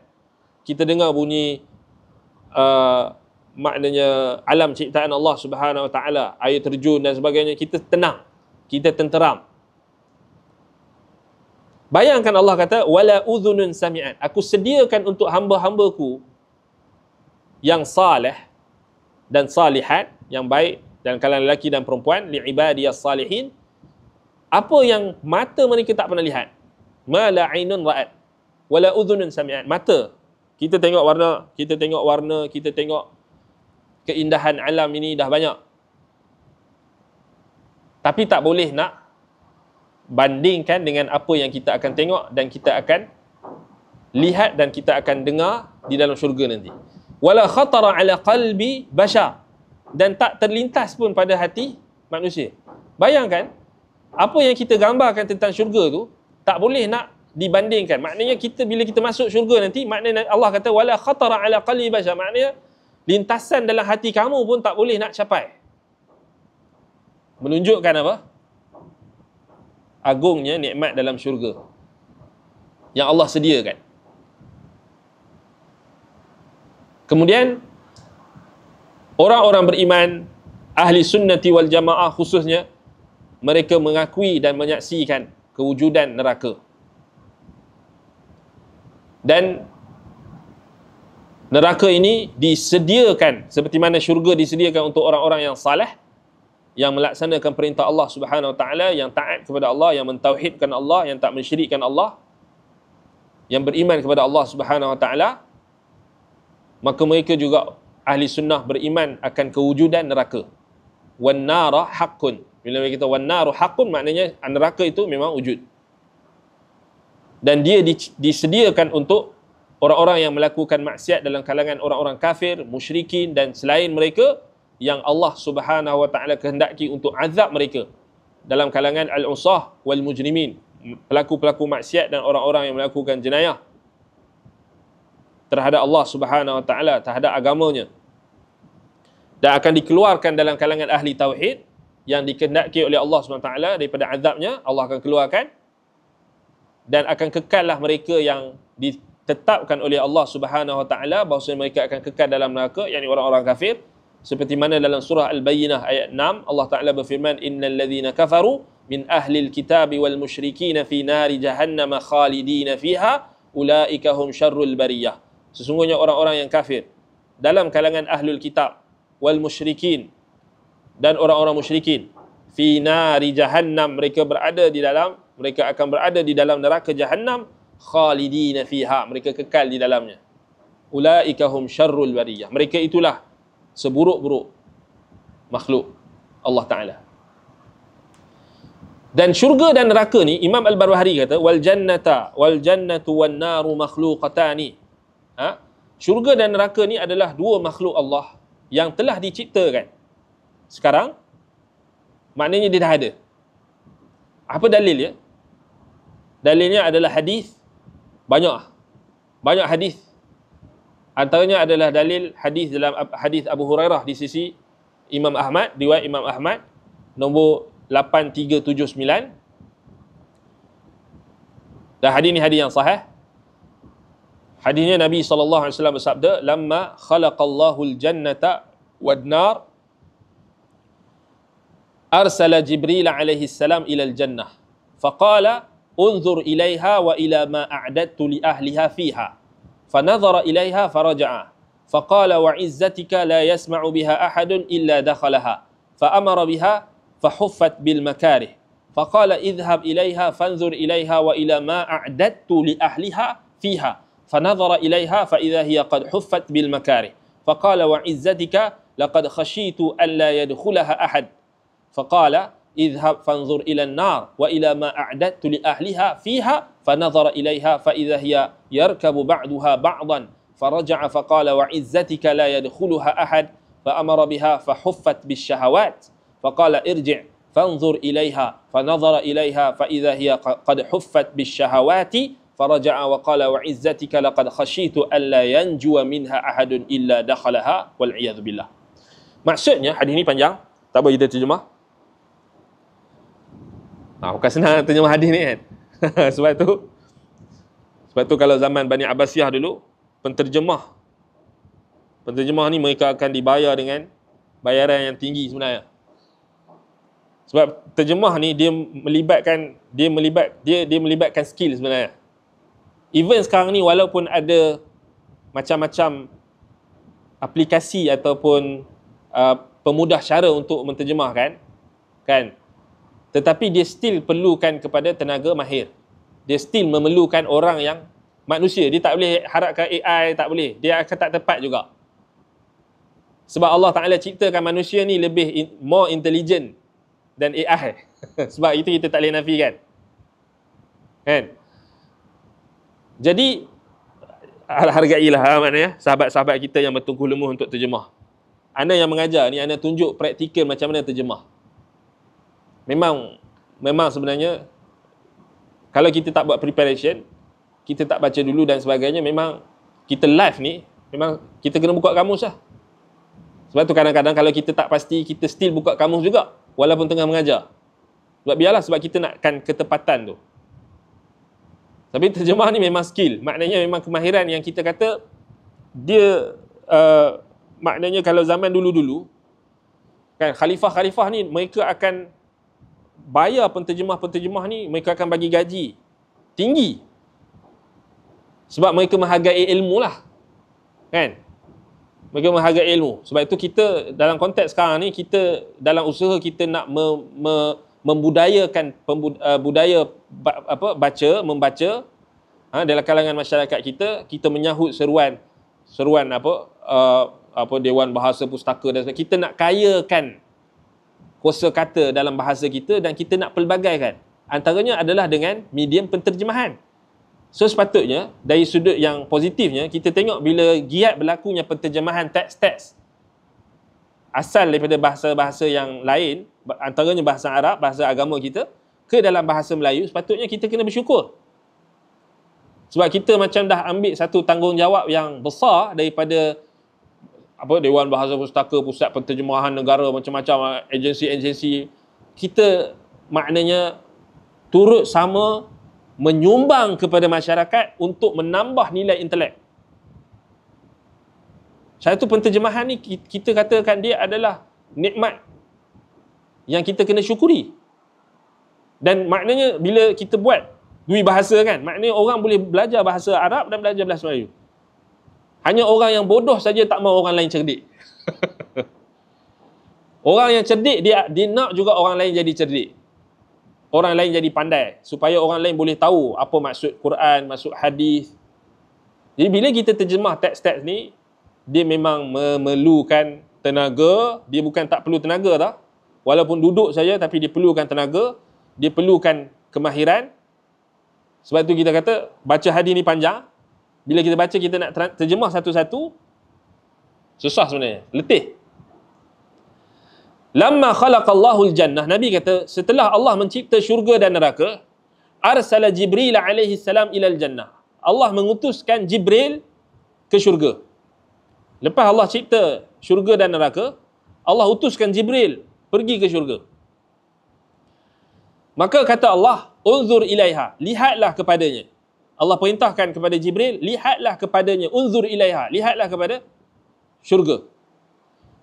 Kita dengar bunyi uh, maknanya alam ciptaan Allah Subhanahu Wa Taala, air terjun dan sebagainya kita tenang kita tenteram. Bayangkan Allah kata wala udhunun samiat. Aku sediakan untuk hamba-hambaku yang saleh dan salihat yang baik dan kalangan lelaki dan perempuan li salihin apa yang mata mereka tak pernah lihat mala ainun raat wala udhunun samiat mata kita tengok warna kita tengok warna kita tengok keindahan alam ini dah banyak tapi tak boleh nak bandingkan dengan apa yang kita akan tengok dan kita akan lihat dan kita akan dengar di dalam syurga nanti wala khatara ala qalbi bashar dan tak terlintas pun pada hati manusia bayangkan apa yang kita gambarkan tentang syurga tu tak boleh nak dibandingkan maknanya kita bila kita masuk syurga nanti maknanya Allah kata wala khatara ala qalbi bashar maknanya lintasan dalam hati kamu pun tak boleh nak capai menunjukkan apa? Agungnya nikmat dalam syurga yang Allah sediakan. Kemudian orang-orang beriman ahli sunnati wal jamaah khususnya mereka mengakui dan menyaksikan kewujudan neraka. Dan neraka ini disediakan seperti mana syurga disediakan untuk orang-orang yang salih yang melaksanakan perintah Allah Subhanahu Wa Taala yang taat kepada Allah yang mentauhidkan Allah yang tak mensyirikkan Allah yang beriman kepada Allah Subhanahu Wa Taala maka mereka juga ahli sunnah beriman akan kewujudan neraka wan nara haqqun bila mereka kata wan naru haqqun maknanya neraka itu memang wujud dan dia disediakan untuk orang-orang yang melakukan maksiat dalam kalangan orang-orang kafir, musyrikin dan selain mereka yang Allah Subhanahu wa taala kehendaki untuk azab mereka dalam kalangan al-usah wal mujrimin pelaku-pelaku maksiat dan orang-orang yang melakukan jenayah terhadap Allah Subhanahu wa taala terhadap agamanya dan akan dikeluarkan dalam kalangan ahli tauhid yang dikehendaki oleh Allah Subhanahu wa taala daripada azabnya Allah akan keluarkan dan akan kekallah mereka yang ditetapkan oleh Allah Subhanahu wa taala bahawa mereka akan kekal dalam neraka yakni orang-orang kafir seperti mana dalam surah Al-Bayyinah ayat 6 Allah Taala berfirman innal ladzina kafaru min ahli al-kitab wal musyrikin fi nari jahannam khalidina fiha ulaika hum syarrul bariyah sesungguhnya orang-orang yang kafir dalam kalangan ahlul kitab wal musyrikin dan orang-orang musyrikin fi nari jahannam mereka berada di dalam mereka akan berada di dalam neraka jahannam khalidina fiha mereka kekal di dalamnya ulaika hum syarrul bariyah mereka itulah seburuk-buruk makhluk Allah Ta'ala dan syurga dan neraka ni Imam Al-Barbahari kata wal jannata wal jannatu wan naru makhluqatani ha syurga dan neraka ni adalah dua makhluk Allah yang telah diciptakan sekarang maknanya dia dah ada apa dalilnya dalilnya adalah hadis banyak banyak hadis antaranya adalah dalil hadis dalam hadis Abu Hurairah di sisi Imam Ahmad riwayat Imam Ahmad nombor 8379 dan hadis ni hadis yang sahih hadisnya Nabi sallallahu alaihi wasallam bersabda lamma khalaqallahu aljannata wad nar arsala jibril alaihi salam ila aljannah faqala unzur ilaiha wa ila ma a'dadtu li ahliha fiha فنظر إليها فرجع فقال وعزتك لا يسمع بها أحد إلا دخلها فأمر بها فحفت بالمكاره فقال اذهب إليها فانظر إليها وإلى ما أعددت لأهلها فيها فنظر إليها فإذا هي قد حفت بالمكاره فقال وعزتك لقد خشيت ألا يدخلها أحد فقال اذهب فانظر إلى النار وإلى ما أعددت لأهلها فيها فنظر إليها فإذا هي يركب بعضها بعضا فرجع فقال وعزتك لا يدخلها أحد فأمر بها فحفت بالشهوات فقال ارجع فانظر إليها فنظر إليها فإذا هي قد حفت بالشهوات فرجع وقال وعزتك لقد خشيت ألا ينجو منها أحد إلا دخلها والعياذ بالله Maksudnya hadis ini panjang, tak boleh kita terjemah. Ha, bukan senang terjemah hadis ni kan. sebab tu sebab tu kalau zaman Bani Abbasiyah dulu penterjemah penterjemah ni mereka akan dibayar dengan bayaran yang tinggi sebenarnya. Sebab terjemah ni dia melibatkan dia melibat dia dia melibatkan skill sebenarnya. Even sekarang ni walaupun ada macam-macam aplikasi ataupun uh, pemudah cara untuk menterjemahkan kan tetapi dia still perlukan kepada tenaga mahir dia still memerlukan orang yang manusia dia tak boleh harapkan AI tak boleh dia akan tak tepat juga sebab Allah Taala ciptakan manusia ni lebih in, more intelligent than AI sebab itu kita tak boleh nafikan kan jadi hargailah ha, mana ya sahabat-sahabat kita yang bertungkul lemuh untuk terjemah anda yang mengajar ni anda tunjuk praktikal macam mana terjemah memang memang sebenarnya kalau kita tak buat preparation kita tak baca dulu dan sebagainya memang kita live ni memang kita kena buka kamus lah sebab tu kadang-kadang kalau kita tak pasti kita still buka kamus juga walaupun tengah mengajar sebab biarlah sebab kita nakkan ketepatan tu tapi terjemah ni memang skill maknanya memang kemahiran yang kita kata dia uh, maknanya kalau zaman dulu-dulu kan khalifah-khalifah ni mereka akan bayar penterjemah-penterjemah ni mereka akan bagi gaji tinggi sebab mereka menghargai ilmu lah kan mereka menghargai ilmu sebab itu kita dalam konteks sekarang ni kita dalam usaha kita nak me, me, membudayakan pembud, uh, eh, budaya ba, apa baca membaca ha, dalam kalangan masyarakat kita kita menyahut seruan seruan apa uh, apa dewan bahasa pustaka dan sebagainya kita nak kayakan kuasa kata dalam bahasa kita dan kita nak pelbagaikan. Antaranya adalah dengan medium penterjemahan. So sepatutnya dari sudut yang positifnya kita tengok bila giat berlakunya penterjemahan teks-teks asal daripada bahasa-bahasa yang lain antaranya bahasa Arab, bahasa agama kita ke dalam bahasa Melayu sepatutnya kita kena bersyukur. Sebab kita macam dah ambil satu tanggungjawab yang besar daripada apa Dewan Bahasa Pustaka Pusat Penterjemahan Negara macam-macam agensi-agensi ah, kita maknanya turut sama menyumbang kepada masyarakat untuk menambah nilai intelek. saya tu penterjemahan ni kita katakan dia adalah nikmat yang kita kena syukuri. Dan maknanya bila kita buat dui bahasa kan, maknanya orang boleh belajar bahasa Arab dan belajar bahasa Melayu. Hanya orang yang bodoh saja tak mahu orang lain cerdik. orang yang cerdik dia, dia nak juga orang lain jadi cerdik. Orang lain jadi pandai supaya orang lain boleh tahu apa maksud Quran, maksud hadis. Jadi bila kita terjemah teks-teks ni, dia memang memerlukan tenaga, dia bukan tak perlu tenaga tak. Walaupun duduk saja tapi dia perlukan tenaga, dia perlukan kemahiran. Sebab tu kita kata baca hadis ni panjang, bila kita baca kita nak terjemah satu-satu susah sebenarnya letih lamma khalaqallahul jannah nabi kata setelah Allah mencipta syurga dan neraka arsala jibril alaihi salam ila jannah Allah mengutuskan jibril ke syurga lepas Allah cipta syurga dan neraka Allah utuskan jibril pergi ke syurga maka kata Allah unzur ilaiha lihatlah kepadanya Allah perintahkan kepada Jibril, lihatlah kepadanya, unzur ilaiha, lihatlah kepada syurga.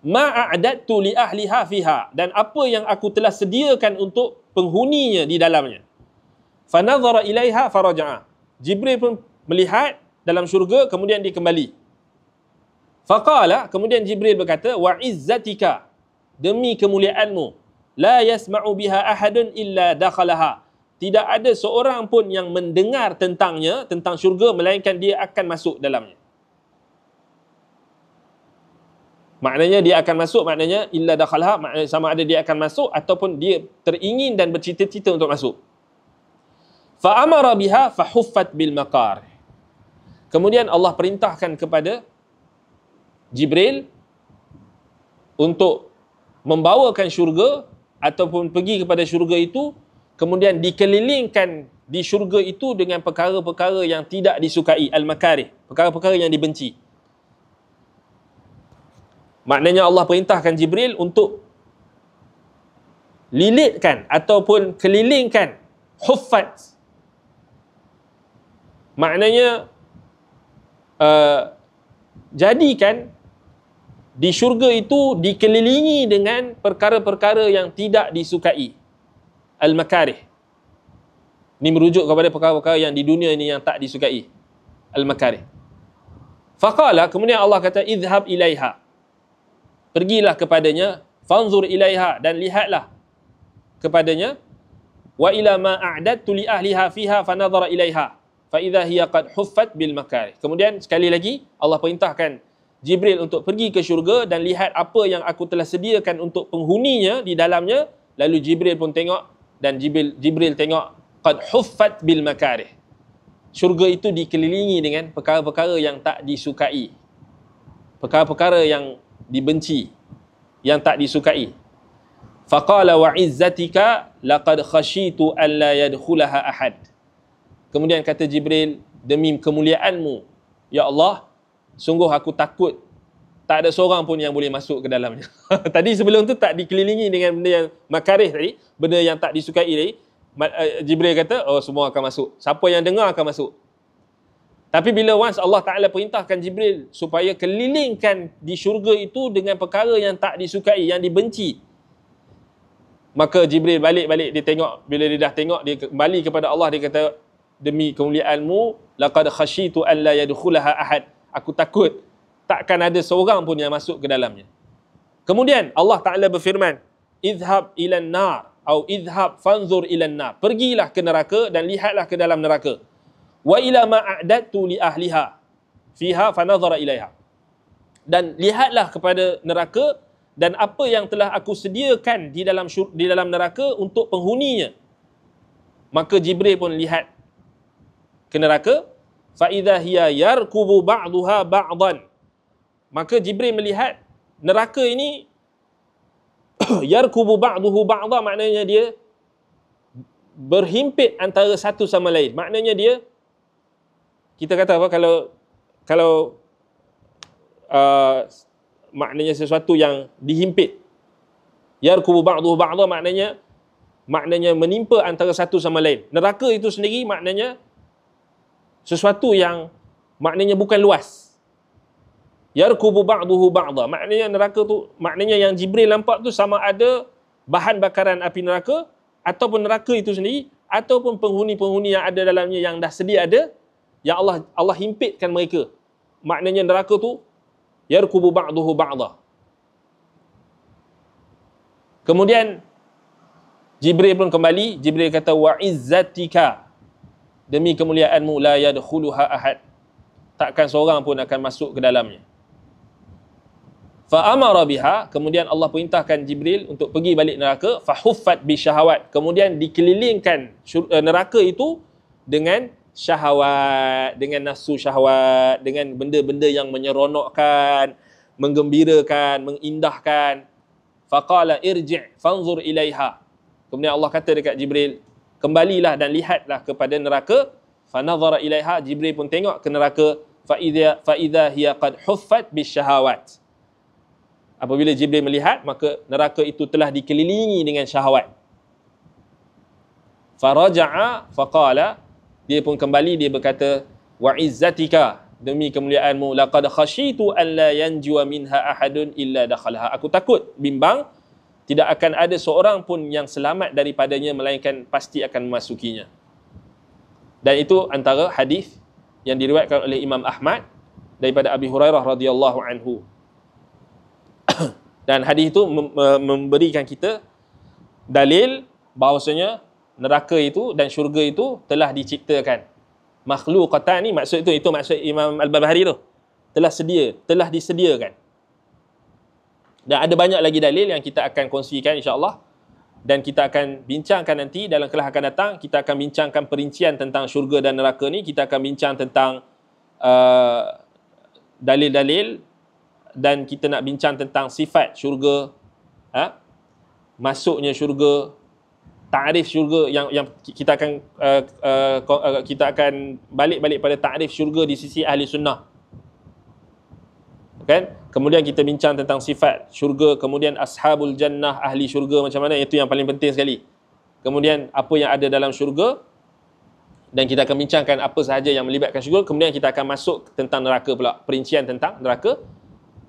ma'adatul li ahliha fiha dan apa yang aku telah sediakan untuk penghuninya di dalamnya. fana Fanazara ilaiha faraja'a. Jibril pun melihat dalam syurga kemudian dia kembali. Faqala kemudian Jibril berkata wa izatika demi kemuliaanmu la yasma'u biha ahadun illa dakhalaha tidak ada seorang pun yang mendengar tentangnya tentang syurga melainkan dia akan masuk dalamnya maknanya dia akan masuk maknanya illa dakhalha maknanya sama ada dia akan masuk ataupun dia teringin dan bercita-cita untuk masuk fa amara biha fa bil makar. kemudian Allah perintahkan kepada Jibril untuk membawakan syurga ataupun pergi kepada syurga itu kemudian dikelilingkan di syurga itu dengan perkara-perkara yang tidak disukai al-makarih perkara-perkara yang dibenci maknanya Allah perintahkan Jibril untuk lilitkan ataupun kelilingkan huffat maknanya uh, jadikan di syurga itu dikelilingi dengan perkara-perkara yang tidak disukai al-makarih. Ini merujuk kepada perkara-perkara yang di dunia ini yang tak disukai. Al-makarih. Faqala, kemudian Allah kata, idhab ilaiha. Pergilah kepadanya, fanzur ilaiha dan lihatlah kepadanya. Wa ila ma tuli li ahliha fiha fanadhara ilaiha. Fa hiya qad huffat bil makarih. Kemudian sekali lagi, Allah perintahkan Jibril untuk pergi ke syurga dan lihat apa yang aku telah sediakan untuk penghuninya di dalamnya. Lalu Jibril pun tengok dan Jibril Jibril tengok qad huffat bil makarih. Syurga itu dikelilingi dengan perkara-perkara yang tak disukai. Perkara-perkara yang dibenci, yang tak disukai. Faqala wa izzatika laqad khashitu an la yadkhulaha ahad. Kemudian kata Jibril, demi kemuliaanmu, ya Allah, sungguh aku takut tak ada seorang pun yang boleh masuk ke dalamnya. tadi sebelum tu tak dikelilingi dengan benda yang makarih tadi, benda yang tak disukai tadi. Eh, Jibril kata, oh semua akan masuk. Siapa yang dengar akan masuk. Tapi bila once Allah Ta'ala perintahkan Jibril supaya kelilingkan di syurga itu dengan perkara yang tak disukai, yang dibenci. Maka Jibril balik-balik dia tengok, bila dia dah tengok, dia kembali kepada Allah, dia kata, demi kemuliaanmu, laqad khashitu an la yadukhulaha ahad. Aku takut takkan ada seorang pun yang masuk ke dalamnya. Kemudian Allah Taala berfirman, "Izhab ilan nar" atau "Izhab fanzur ilan nar." Pergilah ke neraka dan lihatlah ke dalam neraka. "Wa ila ma a'dattu li ahliha fiha fanazara ilaiha." Dan lihatlah kepada neraka dan apa yang telah aku sediakan di dalam di dalam neraka untuk penghuninya. Maka Jibril pun lihat ke neraka. Fa'idha hiya yarkubu ba'duha ba'dan maka Jibril melihat neraka ini yarkubu ba'duhu ba'dha maknanya dia berhimpit antara satu sama lain maknanya dia kita kata apa kalau kalau uh, maknanya sesuatu yang dihimpit yarkubu ba'duhu ba'dha maknanya maknanya menimpa antara satu sama lain neraka itu sendiri maknanya sesuatu yang maknanya bukan luas yarkubu ba'duhu ba'dha maknanya neraka tu maknanya yang jibril nampak tu sama ada bahan bakaran api neraka ataupun neraka itu sendiri ataupun penghuni-penghuni yang ada dalamnya yang dah sedia ada yang Allah Allah himpitkan mereka maknanya neraka tu yarkubu ba'duhu ba'dha kemudian jibril pun kembali jibril kata wa izzatika demi kemuliaanmu la yadkhuluha ahad takkan seorang pun akan masuk ke dalamnya fa amara biha kemudian Allah perintahkan Jibril untuk pergi balik neraka fa huffat bi syahawat kemudian dikelilingkan eh, neraka itu dengan syahwat dengan nafsu syahwat dengan benda-benda yang menyeronokkan menggembirakan mengindahkan faqala irji' fanzur ilaiha kemudian Allah kata dekat Jibril kembalilah dan lihatlah kepada neraka fa nazara ilaiha Jibril pun tengok ke neraka fa idza fa idza hiya qad huffat bis syahawat Apabila Jibril melihat, maka neraka itu telah dikelilingi dengan syahwat. Faraja'a faqala, dia pun kembali, dia berkata, Wa'izzatika, demi kemuliaanmu, laqad khashitu an la yanjiwa minha ahadun illa dakhalha. Aku takut, bimbang, tidak akan ada seorang pun yang selamat daripadanya, melainkan pasti akan memasukinya. Dan itu antara hadis yang diriwayatkan oleh Imam Ahmad daripada Abi Hurairah radhiyallahu anhu. Dan hadis itu memberikan kita dalil bahawasanya neraka itu dan syurga itu telah diciptakan. Makhluqatan ni maksud itu itu maksud Imam Al-Bahari tu. Telah sedia, telah disediakan. Dan ada banyak lagi dalil yang kita akan kongsikan insya-Allah dan kita akan bincangkan nanti dalam kelas akan datang kita akan bincangkan perincian tentang syurga dan neraka ni kita akan bincang tentang uh, dalil-dalil dan kita nak bincang tentang sifat syurga ha? masuknya syurga takrif syurga yang yang kita akan uh, uh, uh, kita akan balik-balik pada takrif syurga di sisi ahli sunnah kan kemudian kita bincang tentang sifat syurga kemudian ashabul jannah ahli syurga macam mana itu yang paling penting sekali kemudian apa yang ada dalam syurga dan kita akan bincangkan apa sahaja yang melibatkan syurga kemudian kita akan masuk tentang neraka pula perincian tentang neraka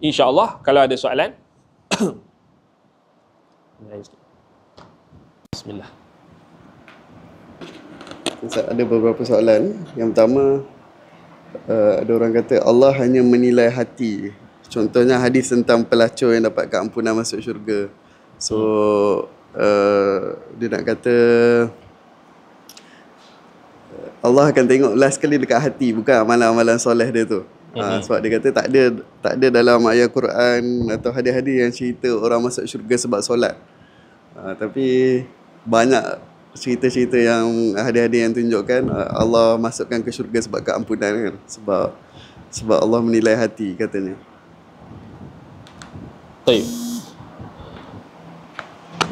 insyaallah kalau ada soalan bismillah Ustaz, ada beberapa soalan. Yang pertama, uh, ada orang kata Allah hanya menilai hati. Contohnya hadis tentang pelacur yang dapat keampunan masuk syurga. So, uh, dia nak kata eh, Allah akan tengok last kali dekat hati bukan amalan-amalan soleh dia tu. Ha, sebab dia kata tak ada tak ada dalam ayat Quran atau hadis-hadis yang cerita orang masuk syurga sebab solat. Ha, tapi banyak cerita-cerita yang hadis-hadis yang tunjukkan ah, Allah masukkan ke syurga sebab keampunan kan? sebab sebab Allah menilai hati katanya. Baik.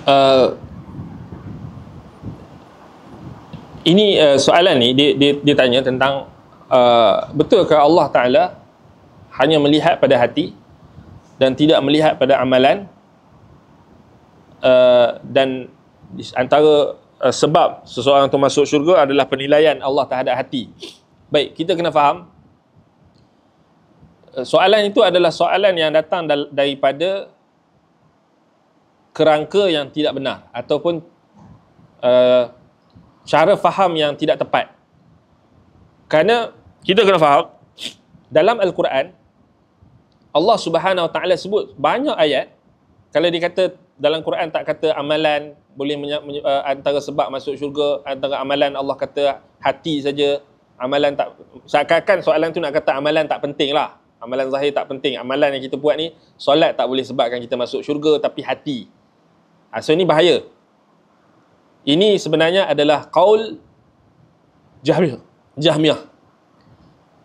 Uh, ini uh, soalan ni dia, dia dia tanya tentang Betul, ah, betulkah Allah Ta'ala hanya melihat pada hati dan tidak melihat pada amalan uh, dan antara uh, sebab seseorang itu masuk syurga adalah penilaian Allah terhadap hati baik, kita kena faham soalan itu adalah soalan yang datang daripada kerangka yang tidak benar ataupun uh, cara faham yang tidak tepat kerana kita kena faham dalam al-Quran Allah Subhanahu Wa Taala sebut banyak ayat kalau dikata dalam Quran tak kata amalan boleh menye- menye- eh, antara sebab masuk syurga antara amalan Allah kata hati saja amalan tak seakan-akan soalan tu nak kata amalan tak penting lah amalan zahir tak penting amalan yang kita buat ni solat tak boleh sebabkan kita masuk syurga tapi hati ha, so ni bahaya ini sebenarnya adalah qaul jahmiyah jahmiyah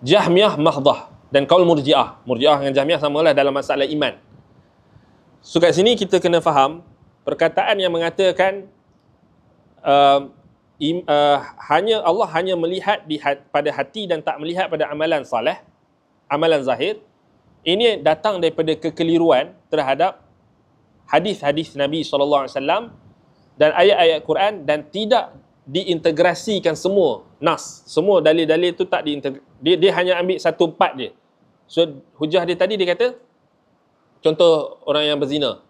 Jahmiyah Mahdah dan Qaul Murji'ah. Murji'ah dengan Jahmiyah samalah dalam masalah iman. So kat sini kita kena faham perkataan yang mengatakan uh, im, uh, hanya Allah hanya melihat di hat, pada hati dan tak melihat pada amalan salih, amalan zahir. Ini datang daripada kekeliruan terhadap hadis-hadis Nabi sallallahu alaihi wasallam dan ayat-ayat Quran dan tidak diintegrasikan semua nas semua dalil-dalil itu tak diintegrasikan dia, dia hanya ambil satu part je so hujah dia tadi dia kata contoh orang yang berzina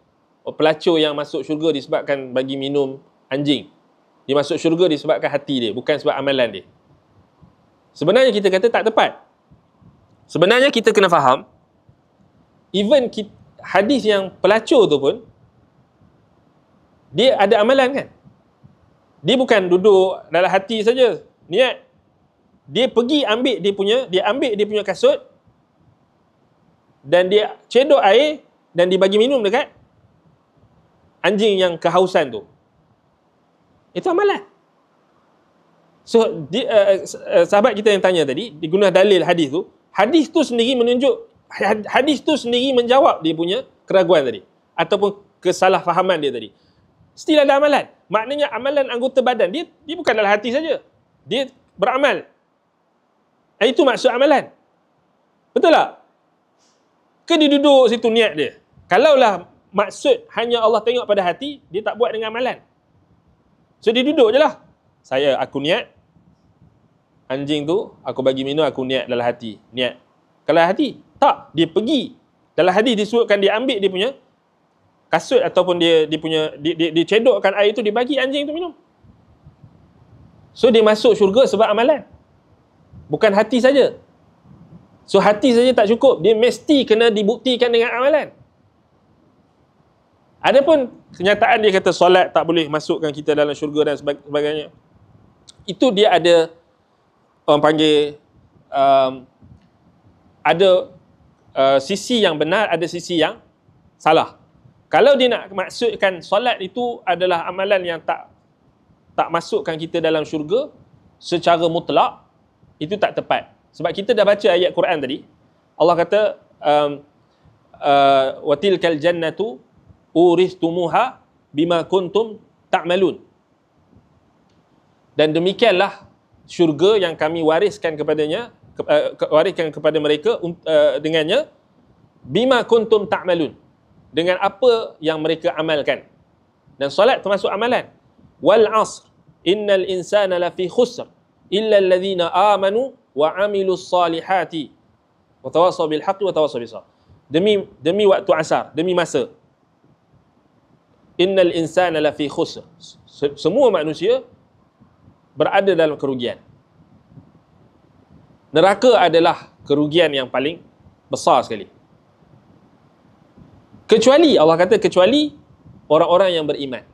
oh, pelacur yang masuk syurga disebabkan bagi minum anjing dia masuk syurga disebabkan hati dia bukan sebab amalan dia sebenarnya kita kata tak tepat sebenarnya kita kena faham even hadis yang pelacur tu pun dia ada amalan kan dia bukan duduk dalam hati saja niat dia pergi ambil dia punya dia ambil dia punya kasut dan dia cedok air dan dibagi minum dekat anjing yang kehausan tu itu amalan so di, uh, sahabat kita yang tanya tadi digunakan dalil hadis tu hadis tu sendiri menunjuk hadis tu sendiri menjawab dia punya keraguan tadi ataupun kesalahfahaman dia tadi still ada amalan maknanya amalan anggota badan dia dia bukan dalam hati saja dia beramal Eh, itu maksud amalan. Betul tak? Ke dia duduk situ niat dia? Kalaulah maksud hanya Allah tengok pada hati, dia tak buat dengan amalan. So dia duduk je lah. Saya, aku niat. Anjing tu, aku bagi minum, aku niat dalam hati. Niat. Kalau hati, tak. Dia pergi. Dalam hadis disebutkan dia ambil dia punya kasut ataupun dia dia punya dia, dia, dia cedokkan air itu dia bagi anjing tu minum. So dia masuk syurga sebab amalan bukan hati saja so hati saja tak cukup dia mesti kena dibuktikan dengan amalan adapun kenyataan dia kata solat tak boleh masukkan kita dalam syurga dan sebagainya itu dia ada orang panggil um, ada uh, sisi yang benar ada sisi yang salah kalau dia nak maksudkan solat itu adalah amalan yang tak tak masukkan kita dalam syurga secara mutlak itu tak tepat sebab kita dah baca ayat Quran tadi Allah kata um, uh, watilkal jannatu uristumuha bima kuntum ta'malun dan demikianlah syurga yang kami wariskan kepadanya uh, wariskan kepada mereka um, uh, dengannya bima kuntum ta'malun dengan apa yang mereka amalkan dan solat termasuk amalan wal asr innal insana lafi khusr illa alladhina amanu wa amilus salihati wa tawassaw bil haqqi wa tawassaw bis sabr demi demi waktu asar demi masa innal insana lafi khusr semua manusia berada dalam kerugian neraka adalah kerugian yang paling besar sekali kecuali Allah kata kecuali orang-orang yang beriman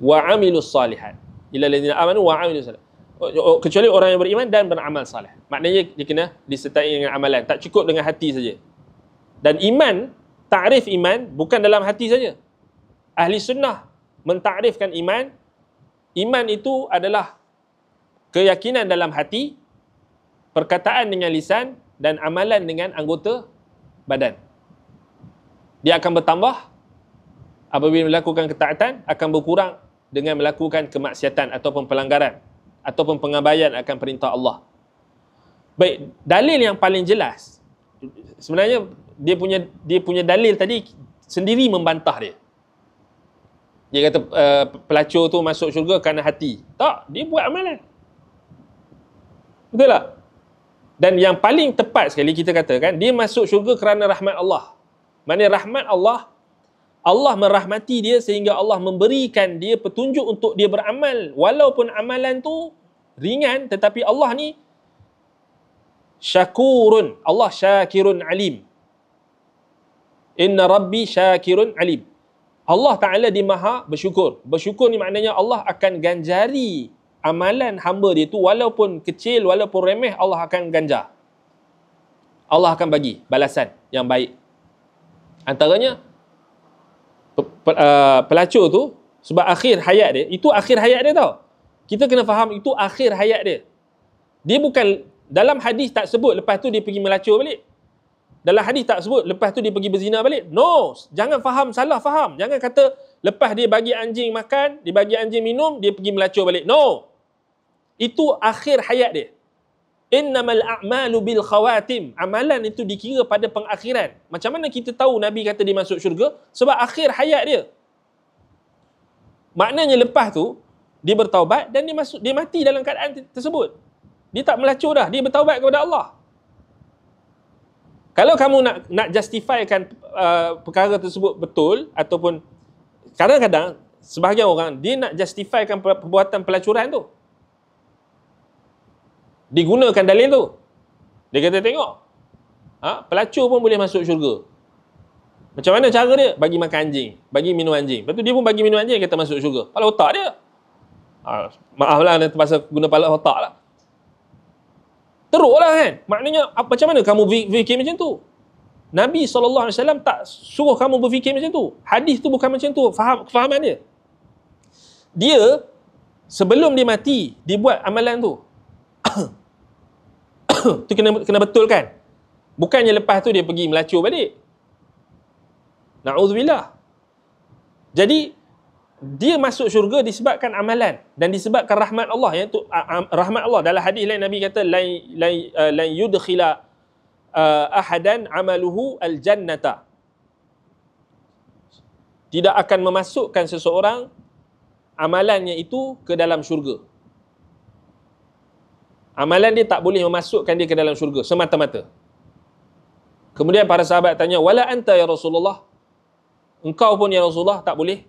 wa amilus salihat ilalladzina amanu wa amilus salih. Oh, oh, oh, kecuali orang yang beriman dan beramal salih. Maknanya dia kena disertai dengan amalan. Tak cukup dengan hati saja. Dan iman, takrif iman bukan dalam hati saja. Ahli sunnah mentakrifkan iman, iman itu adalah keyakinan dalam hati, perkataan dengan lisan dan amalan dengan anggota badan. Dia akan bertambah apabila melakukan ketaatan akan berkurang dengan melakukan kemaksiatan ataupun pelanggaran ataupun pengabaian akan perintah Allah. Baik, dalil yang paling jelas sebenarnya dia punya dia punya dalil tadi sendiri membantah dia. Dia kata uh, pelacur tu masuk syurga kerana hati. Tak, dia buat amalan. Betul tak? Dan yang paling tepat sekali kita katakan dia masuk syurga kerana rahmat Allah. Maknanya rahmat Allah Allah merahmati dia sehingga Allah memberikan dia petunjuk untuk dia beramal walaupun amalan tu ringan tetapi Allah ni syakurun Allah syakirun alim inna rabbi syakirun alim Allah Ta'ala di maha bersyukur bersyukur ni maknanya Allah akan ganjari amalan hamba dia tu walaupun kecil walaupun remeh Allah akan ganjar Allah akan bagi balasan yang baik antaranya Uh, pelacur tu sebab akhir hayat dia itu akhir hayat dia tau kita kena faham itu akhir hayat dia dia bukan dalam hadis tak sebut lepas tu dia pergi melacur balik dalam hadis tak sebut lepas tu dia pergi berzina balik no jangan faham salah faham jangan kata lepas dia bagi anjing makan dia bagi anjing minum dia pergi melacur balik no itu akhir hayat dia innamal a'malu bil khawatim amalan itu dikira pada pengakhiran macam mana kita tahu nabi kata dia masuk syurga sebab akhir hayat dia maknanya lepas tu dia bertaubat dan dia masuk dia mati dalam keadaan tersebut dia tak melacur dah dia bertaubat kepada Allah kalau kamu nak nak justifykan uh, perkara tersebut betul ataupun kadang-kadang sebahagian orang dia nak justifykan perbuatan pelacuran tu digunakan dalil tu. Dia kata tengok. Ha, pelacur pun boleh masuk syurga. Macam mana cara dia? Bagi makan anjing, bagi minum anjing. Lepas tu dia pun bagi minum anjing kata masuk syurga. Kepala otak dia. Ha, maaf lah terpaksa guna kepala otak lah. Teruk lah kan? Maknanya macam mana kamu berfikir macam tu? Nabi SAW tak suruh kamu berfikir macam tu. Hadis tu bukan macam tu. Faham, kefahaman dia. Dia sebelum dia mati, dia buat amalan tu. tu kena kena betul kan? Bukannya lepas tu dia pergi melacu. balik. Nauzubillah. Jadi dia masuk syurga disebabkan amalan dan disebabkan rahmat Allah Ya, tu rahmat Allah dalam hadis lain Nabi kata lai lai uh, lai yudkhila ahadan amaluhu al jannata. Tidak akan memasukkan seseorang amalannya itu ke dalam syurga amalan dia tak boleh memasukkan dia ke dalam syurga semata-mata. Kemudian para sahabat tanya, "Wala anta ya Rasulullah? Engkau pun ya Rasulullah tak boleh?"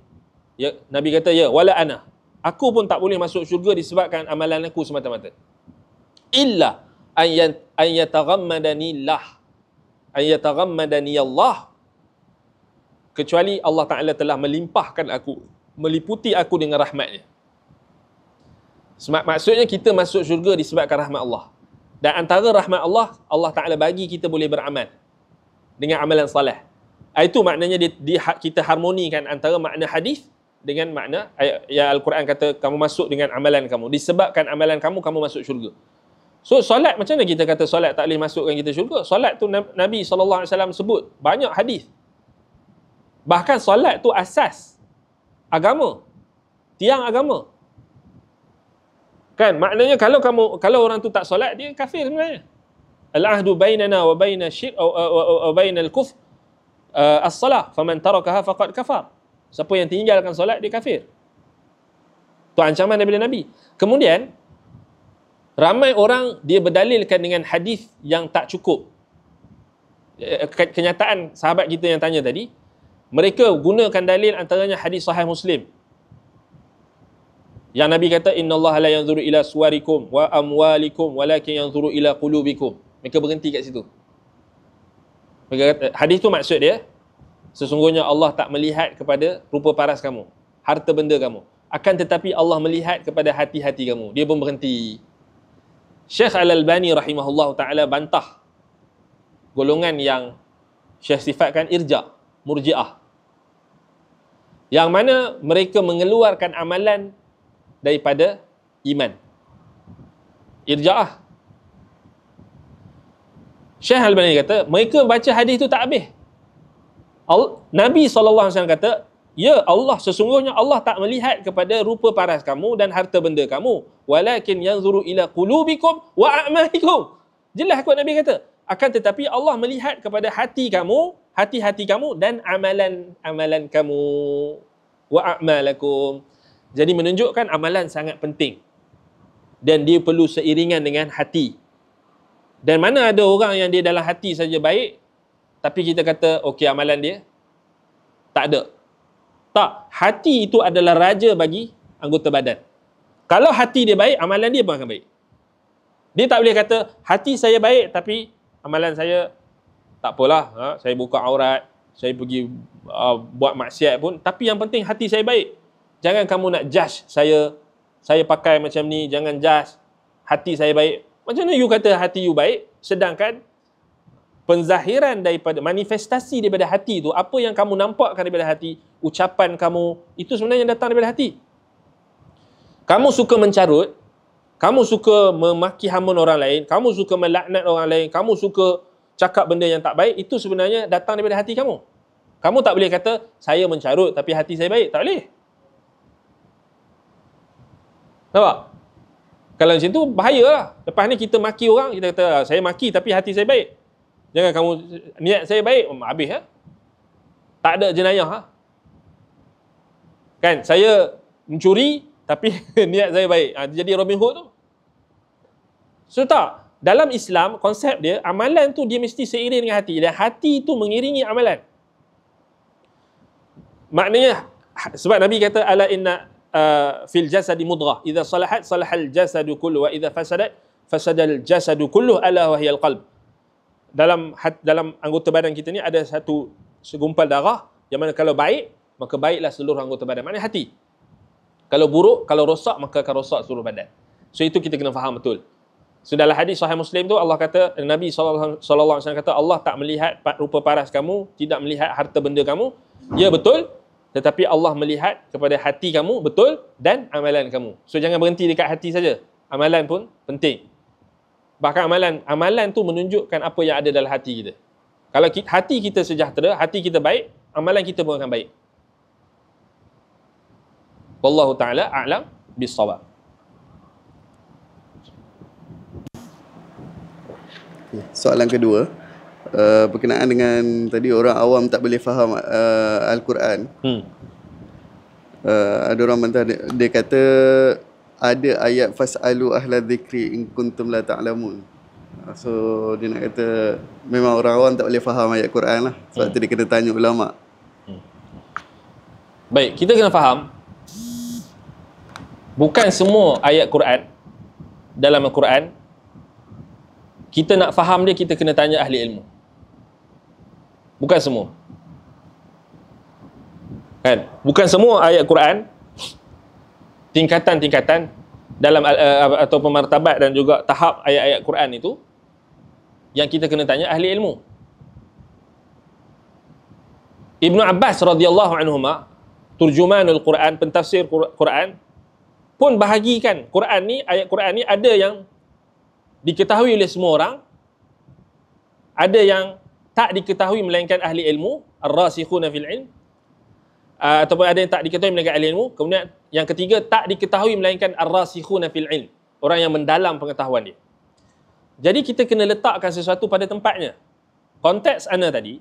Ya, Nabi kata, "Ya, wala ana. Aku pun tak boleh masuk syurga disebabkan amalan aku semata-mata. Illa an yataghammadani lah. An yataghammadani Allah. Kecuali Allah Taala telah melimpahkan aku, meliputi aku dengan rahmatnya. Semak, maksudnya kita masuk syurga disebabkan rahmat Allah. Dan antara rahmat Allah, Allah Ta'ala bagi kita boleh beramal. Dengan amalan salih. Ah, itu maknanya di, di, ha, kita harmonikan antara makna hadis dengan makna ayat ah, ya Al-Quran kata kamu masuk dengan amalan kamu. Disebabkan amalan kamu, kamu masuk syurga. So, solat macam mana kita kata solat tak boleh masukkan kita syurga? Solat tu Nabi SAW sebut banyak hadis. Bahkan solat tu asas agama. Tiang agama. Kan? Maknanya kalau kamu kalau orang tu tak solat dia kafir sebenarnya. Al-ahdu bainana wa baina syirk wa baina al-kuf uh, as-salah faman tarakaha faqad kafar. Siapa yang tinggalkan solat dia kafir. Tu ancaman daripada Nabi. Kemudian ramai orang dia berdalilkan dengan hadis yang tak cukup. Eh, kenyataan sahabat kita yang tanya tadi, mereka gunakan dalil antaranya hadis sahih Muslim yang Nabi kata inna Allah la yanzuru ila suwarikum wa amwalikum walakin yanzuru ila qulubikum. Mereka berhenti kat situ. hadis tu maksud dia sesungguhnya Allah tak melihat kepada rupa paras kamu, harta benda kamu. Akan tetapi Allah melihat kepada hati-hati kamu. Dia pun berhenti. Syekh Al-Albani rahimahullah ta'ala bantah golongan yang Syekh sifatkan irja, murjiah. Yang mana mereka mengeluarkan amalan daripada iman. Irja'ah. Syekh Al-Bani kata, mereka baca hadis itu tak habis. Al- Nabi SAW kata, Ya Allah, sesungguhnya Allah tak melihat kepada rupa paras kamu dan harta benda kamu. Walakin yang zuru ila kulubikum wa a'malikum. Jelas kuat Nabi kata. Akan tetapi Allah melihat kepada hati kamu, hati-hati kamu dan amalan-amalan kamu. Wa a'malakum. Jadi menunjukkan amalan sangat penting. Dan dia perlu seiringan dengan hati. Dan mana ada orang yang dia dalam hati saja baik, tapi kita kata, okey amalan dia, tak ada. Tak, hati itu adalah raja bagi anggota badan. Kalau hati dia baik, amalan dia pun akan baik. Dia tak boleh kata, hati saya baik tapi amalan saya tak apalah. Ha? Saya buka aurat, saya pergi uh, buat maksiat pun. Tapi yang penting hati saya baik jangan kamu nak judge saya saya pakai macam ni jangan judge hati saya baik macam mana you kata hati you baik sedangkan penzahiran daripada manifestasi daripada hati tu apa yang kamu nampakkan daripada hati ucapan kamu itu sebenarnya datang daripada hati kamu suka mencarut kamu suka memaki hamun orang lain kamu suka melaknat orang lain kamu suka cakap benda yang tak baik itu sebenarnya datang daripada hati kamu kamu tak boleh kata saya mencarut tapi hati saya baik tak boleh Nampak? Kalau macam tu bahaya lah. Lepas ni kita maki orang, kita kata ah, saya maki tapi hati saya baik. Jangan kamu niat saya baik, um, habis ya. Tak ada jenayah ha? Kan, saya mencuri tapi niat saya baik. Ha, jadi Robin Hood tu. So tak, dalam Islam, konsep dia, amalan tu dia mesti seiring dengan hati. Dan hati tu mengiringi amalan. Maknanya, sebab Nabi kata, ala inna Uh, fil jasadi mudghah idza salahat salahal jasadu kullu wa idza fasadat fasadal jasadu kullu ala wa hiya alqalb dalam dalam anggota badan kita ni ada satu segumpal darah yang mana kalau baik maka baiklah seluruh anggota badan maknanya hati kalau buruk kalau rosak maka akan rosak seluruh badan so itu kita kena faham betul so dalam hadis sahih muslim tu Allah kata Nabi SAW kata Allah tak melihat rupa paras kamu tidak melihat harta benda kamu ya betul tetapi Allah melihat kepada hati kamu betul dan amalan kamu. So jangan berhenti dekat hati saja. Amalan pun penting. Bahkan amalan amalan tu menunjukkan apa yang ada dalam hati kita. Kalau hati kita sejahtera, hati kita baik, amalan kita pun akan baik. Wallahu taala a'lam bissawab. Soalan kedua uh, berkenaan dengan tadi orang awam tak boleh faham uh, Al-Quran. Hmm. Uh, ada orang mentah dia, dia kata ada ayat fasalu ahla dzikri in kuntum la ta'lamun. Uh, so dia nak kata memang orang awam tak boleh faham ayat Quran lah. Sebab hmm. tu dia kena tanya ulama. Hmm. Baik, kita kena faham bukan semua ayat Quran dalam Al-Quran kita nak faham dia kita kena tanya ahli ilmu. Bukan semua. Kan? Bukan semua ayat Quran tingkatan-tingkatan dalam uh, atau pemartabat dan juga tahap ayat-ayat Quran itu yang kita kena tanya ahli ilmu. Ibn Abbas radhiyallahu anhu anhuma terjemahan Quran, pentafsir Quran pun bahagikan Quran ni ayat Quran ni ada yang diketahui oleh semua orang ada yang tak diketahui melainkan ahli ilmu ar-rasikhuna fil ilm uh, ataupun ada yang tak diketahui melainkan ahli ilmu kemudian yang ketiga tak diketahui melainkan ar-rasikhuna fil ilm orang yang mendalam pengetahuan dia jadi kita kena letakkan sesuatu pada tempatnya konteks ana tadi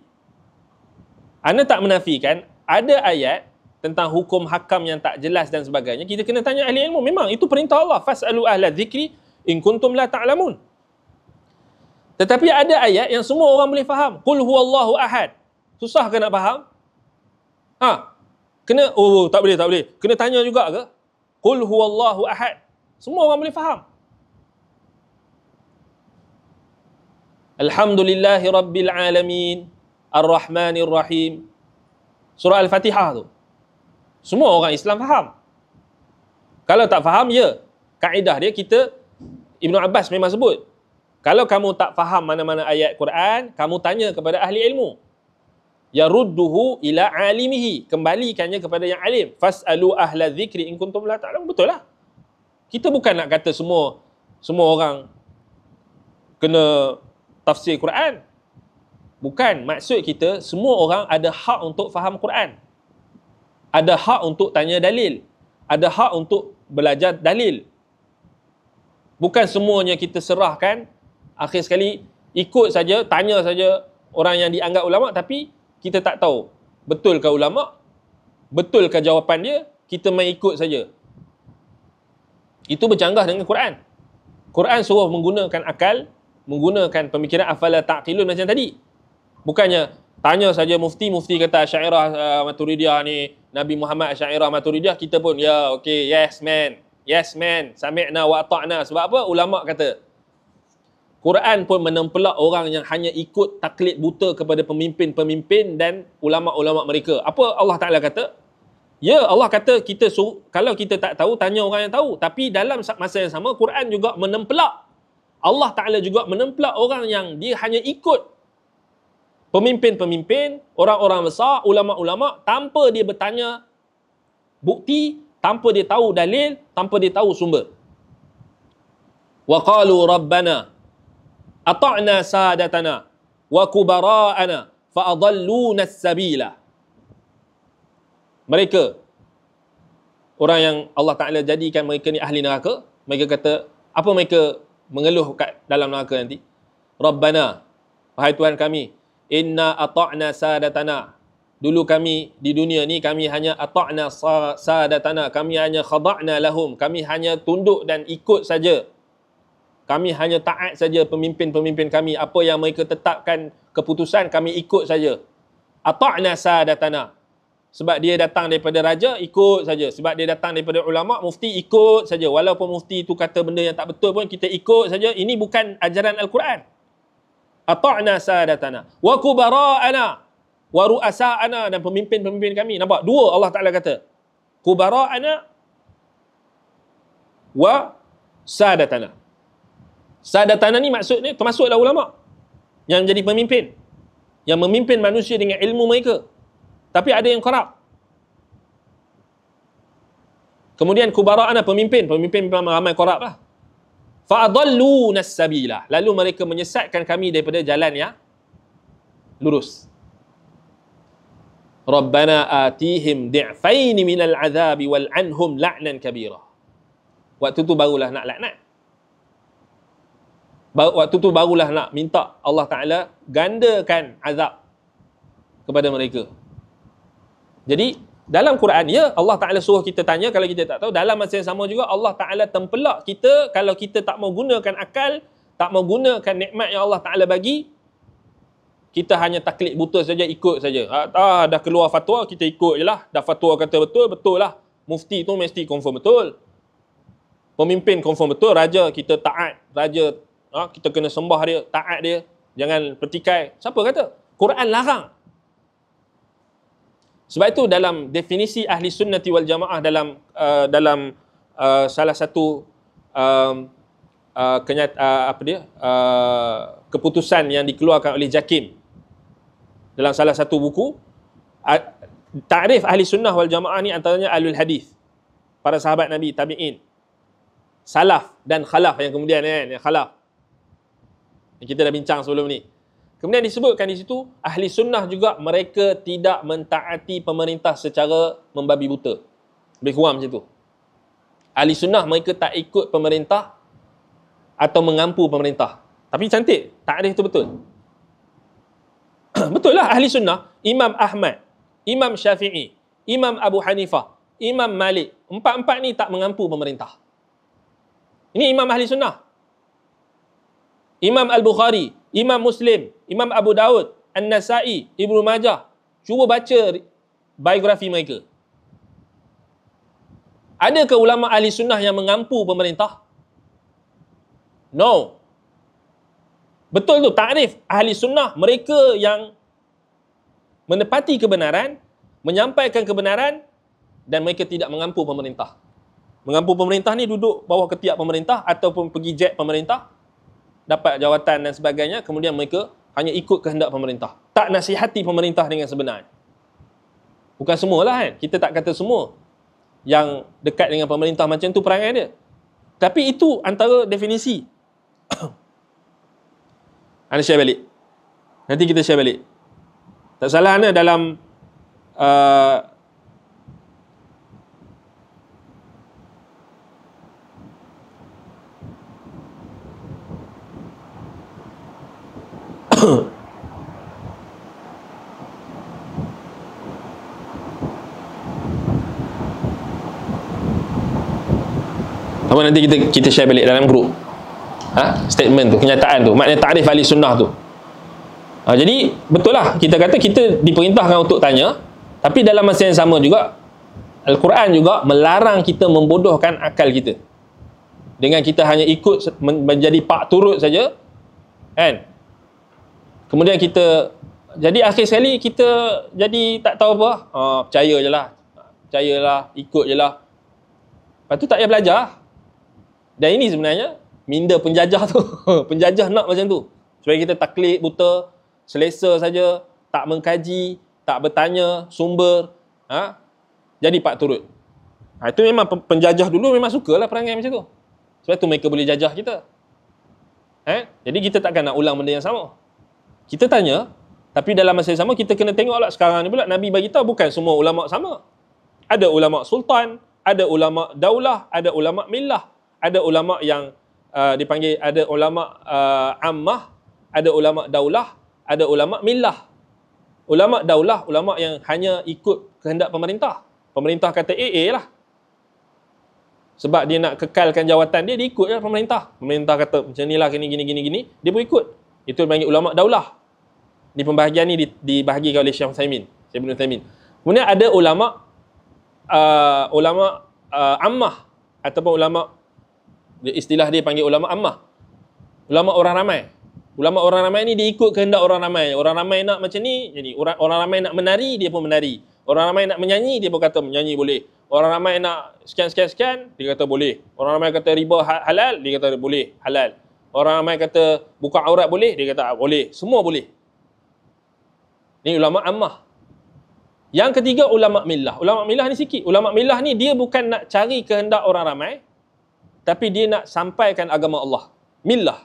ana tak menafikan ada ayat tentang hukum hakam yang tak jelas dan sebagainya kita kena tanya ahli ilmu memang itu perintah Allah fasalu ahla zikri in kuntum la ta'lamun ta tetapi ada ayat yang semua orang boleh faham. Qul huwallahu ahad. Susah ke nak faham? Ha. Kena oh, oh, tak boleh tak boleh. Kena tanya juga ke? Qul huwallahu ahad. Semua orang boleh faham. Alhamdulillahi rabbil alamin ar-rahmanir rahim. Surah Al-Fatihah tu. Semua orang Islam faham. Kalau tak faham ya, kaedah dia kita Ibnu Abbas memang sebut kalau kamu tak faham mana-mana ayat Quran, kamu tanya kepada ahli ilmu. Ya rudduhu ila alimihi. Kembalikannya kepada yang alim. Fas'alu ahla zikri in kuntum la ta'lam. Betul lah. Kita bukan nak kata semua semua orang kena tafsir Quran. Bukan. Maksud kita semua orang ada hak untuk faham Quran. Ada hak untuk tanya dalil. Ada hak untuk belajar dalil. Bukan semuanya kita serahkan akhir sekali ikut saja tanya saja orang yang dianggap ulama tapi kita tak tahu betul ke ulama betul ke jawapan dia kita main ikut saja itu bercanggah dengan Quran Quran suruh menggunakan akal menggunakan pemikiran afala taqilun macam tadi bukannya tanya saja mufti mufti kata syairah uh, maturidiyah ni Nabi Muhammad syairah maturidiyah kita pun ya yeah, okey yes man yes man sami'na wa ata'na sebab apa ulama kata Quran pun menempelak orang yang hanya ikut taklid buta kepada pemimpin-pemimpin dan ulama-ulama mereka. Apa Allah Taala kata? Ya, Allah kata kita suruh, kalau kita tak tahu tanya orang yang tahu. Tapi dalam masa yang sama Quran juga menempelak Allah Taala juga menempelak orang yang dia hanya ikut pemimpin-pemimpin, orang-orang besar, ulama-ulama tanpa dia bertanya bukti, tanpa dia tahu dalil, tanpa dia tahu sumber. Wa qalu ata'na sadatana wa kubara'ana fa'adalluna mereka orang yang Allah Ta'ala jadikan mereka ni ahli neraka mereka kata apa mereka mengeluh kat dalam neraka nanti Rabbana wahai Tuhan kami inna ata'na sadatana dulu kami di dunia ni kami hanya ata'na sadatana kami hanya khada'na lahum kami hanya tunduk dan ikut saja kami hanya taat saja pemimpin-pemimpin kami apa yang mereka tetapkan keputusan kami ikut saja ata'na sadatana sebab dia datang daripada raja ikut saja sebab dia datang daripada ulama mufti ikut saja walaupun mufti itu kata benda yang tak betul pun kita ikut saja ini bukan ajaran al-Quran ata'na sadatana wa kubara'ana wa ru'asa'ana dan pemimpin-pemimpin kami nampak dua Allah Taala kata kubara'ana wa sadatana Sadat tanah ni maksud ni termasuklah ulama yang jadi pemimpin yang memimpin manusia dengan ilmu mereka tapi ada yang korup kemudian kubara ana pemimpin pemimpin memang ramai korup lah fa adallu nasabila lalu mereka menyesatkan kami daripada jalan yang lurus rabbana atihim di'fain minal azabi wal anhum la'nan kabira waktu tu barulah nak laknat waktu tu barulah nak minta Allah Ta'ala gandakan azab kepada mereka jadi dalam Quran ya Allah Ta'ala suruh kita tanya kalau kita tak tahu dalam masa yang sama juga Allah Ta'ala tempelak kita kalau kita tak mau gunakan akal tak mau gunakan nikmat yang Allah Ta'ala bagi kita hanya taklid buta saja ikut saja ah, ah dah keluar fatwa kita ikut je lah dah fatwa kata betul betul lah mufti tu mesti confirm betul pemimpin confirm betul raja kita taat raja ha? kita kena sembah dia, taat dia, jangan pertikai. Siapa kata? Quran larang. Sebab itu dalam definisi ahli sunnati wal jamaah dalam uh, dalam uh, salah satu uh, uh, kenyat, uh, apa dia? Uh, keputusan yang dikeluarkan oleh Jakim dalam salah satu buku uh, takrif ahli sunnah wal jamaah ni antaranya alul hadis para sahabat nabi tabiin salaf dan khalaf yang kemudian kan yang khalaf yang kita dah bincang sebelum ni. Kemudian disebutkan di situ ahli sunnah juga mereka tidak mentaati pemerintah secara membabi buta. Lebih kurang macam tu. Ahli sunnah mereka tak ikut pemerintah atau mengampu pemerintah. Tapi cantik, tak ada itu betul. betul lah ahli sunnah, Imam Ahmad, Imam Syafi'i, Imam Abu Hanifah, Imam Malik, empat-empat ni tak mengampu pemerintah. Ini Imam Ahli Sunnah. Imam Al-Bukhari, Imam Muslim, Imam Abu Daud, An-Nasai, Ibnu Majah. Cuba baca biografi mereka. Adakah ulama ahli sunnah yang mengampu pemerintah? No. Betul tu, takrif ahli sunnah mereka yang menepati kebenaran, menyampaikan kebenaran dan mereka tidak mengampu pemerintah. Mengampu pemerintah ni duduk bawah ketiak pemerintah ataupun pergi jet pemerintah, dapat jawatan dan sebagainya kemudian mereka hanya ikut kehendak pemerintah tak nasihati pemerintah dengan sebenar bukan semualah kan kita tak kata semua yang dekat dengan pemerintah macam tu perangai dia tapi itu antara definisi Anda share balik nanti kita share balik tak salah Anda dalam uh, Apa nanti kita kita share balik dalam grup. Ha? Statement tu, kenyataan tu, makna takrif ahli sunnah tu. Ha, jadi betul lah kita kata kita diperintahkan untuk tanya, tapi dalam masa yang sama juga Al-Quran juga melarang kita membodohkan akal kita. Dengan kita hanya ikut menjadi pak turut saja. Kan? kemudian kita jadi akhir sekali kita jadi tak tahu apa ha, percaya je lah percaya lah ikut je lah lepas tu tak payah belajar dan ini sebenarnya minda penjajah tu penjajah nak macam tu supaya kita taklit buta selesa saja tak mengkaji tak bertanya sumber ha? jadi pak turut ha, itu memang penjajah dulu memang suka lah perangai macam tu sebab tu mereka boleh jajah kita Eh? Jadi kita takkan nak ulang benda yang sama kita tanya tapi dalam masa yang sama kita kena tengoklah sekarang ni pula nabi bagi tahu bukan semua ulama sama ada ulama sultan ada ulama daulah ada ulama millah ada ulama yang uh, dipanggil ada ulama uh, ammah ada ulama daulah ada ulama millah ulama daulah ulama yang hanya ikut kehendak pemerintah pemerintah kata AA eh, eh, lah sebab dia nak kekalkan jawatan dia, dia ikut lah pemerintah. Pemerintah kata macam ni lah, gini, gini, gini, gini. Dia pun ikut. Itu dipanggil ulama daulah di pembahagian ni dibahagikan oleh Syekh Saimin, Syekh Ibn Taimin. Kemudian ada ulama uh, ulama uh, ammah ataupun ulama istilah dia panggil ulama ammah. Ulama orang ramai. Ulama orang ramai ni diikut kehendak orang ramai. Orang ramai nak macam ni, jadi orang orang ramai nak menari dia pun menari. Orang ramai nak menyanyi dia pun kata menyanyi boleh. Orang ramai nak scan-scan-scan, dia kata boleh. Orang ramai kata riba ha, halal, dia kata boleh, halal. Orang ramai kata buka aurat boleh, dia kata boleh, semua boleh. Ini ulama ammah. Yang ketiga ulama milah. Ulama milah ni sikit. Ulama milah ni dia bukan nak cari kehendak orang ramai tapi dia nak sampaikan agama Allah. Milah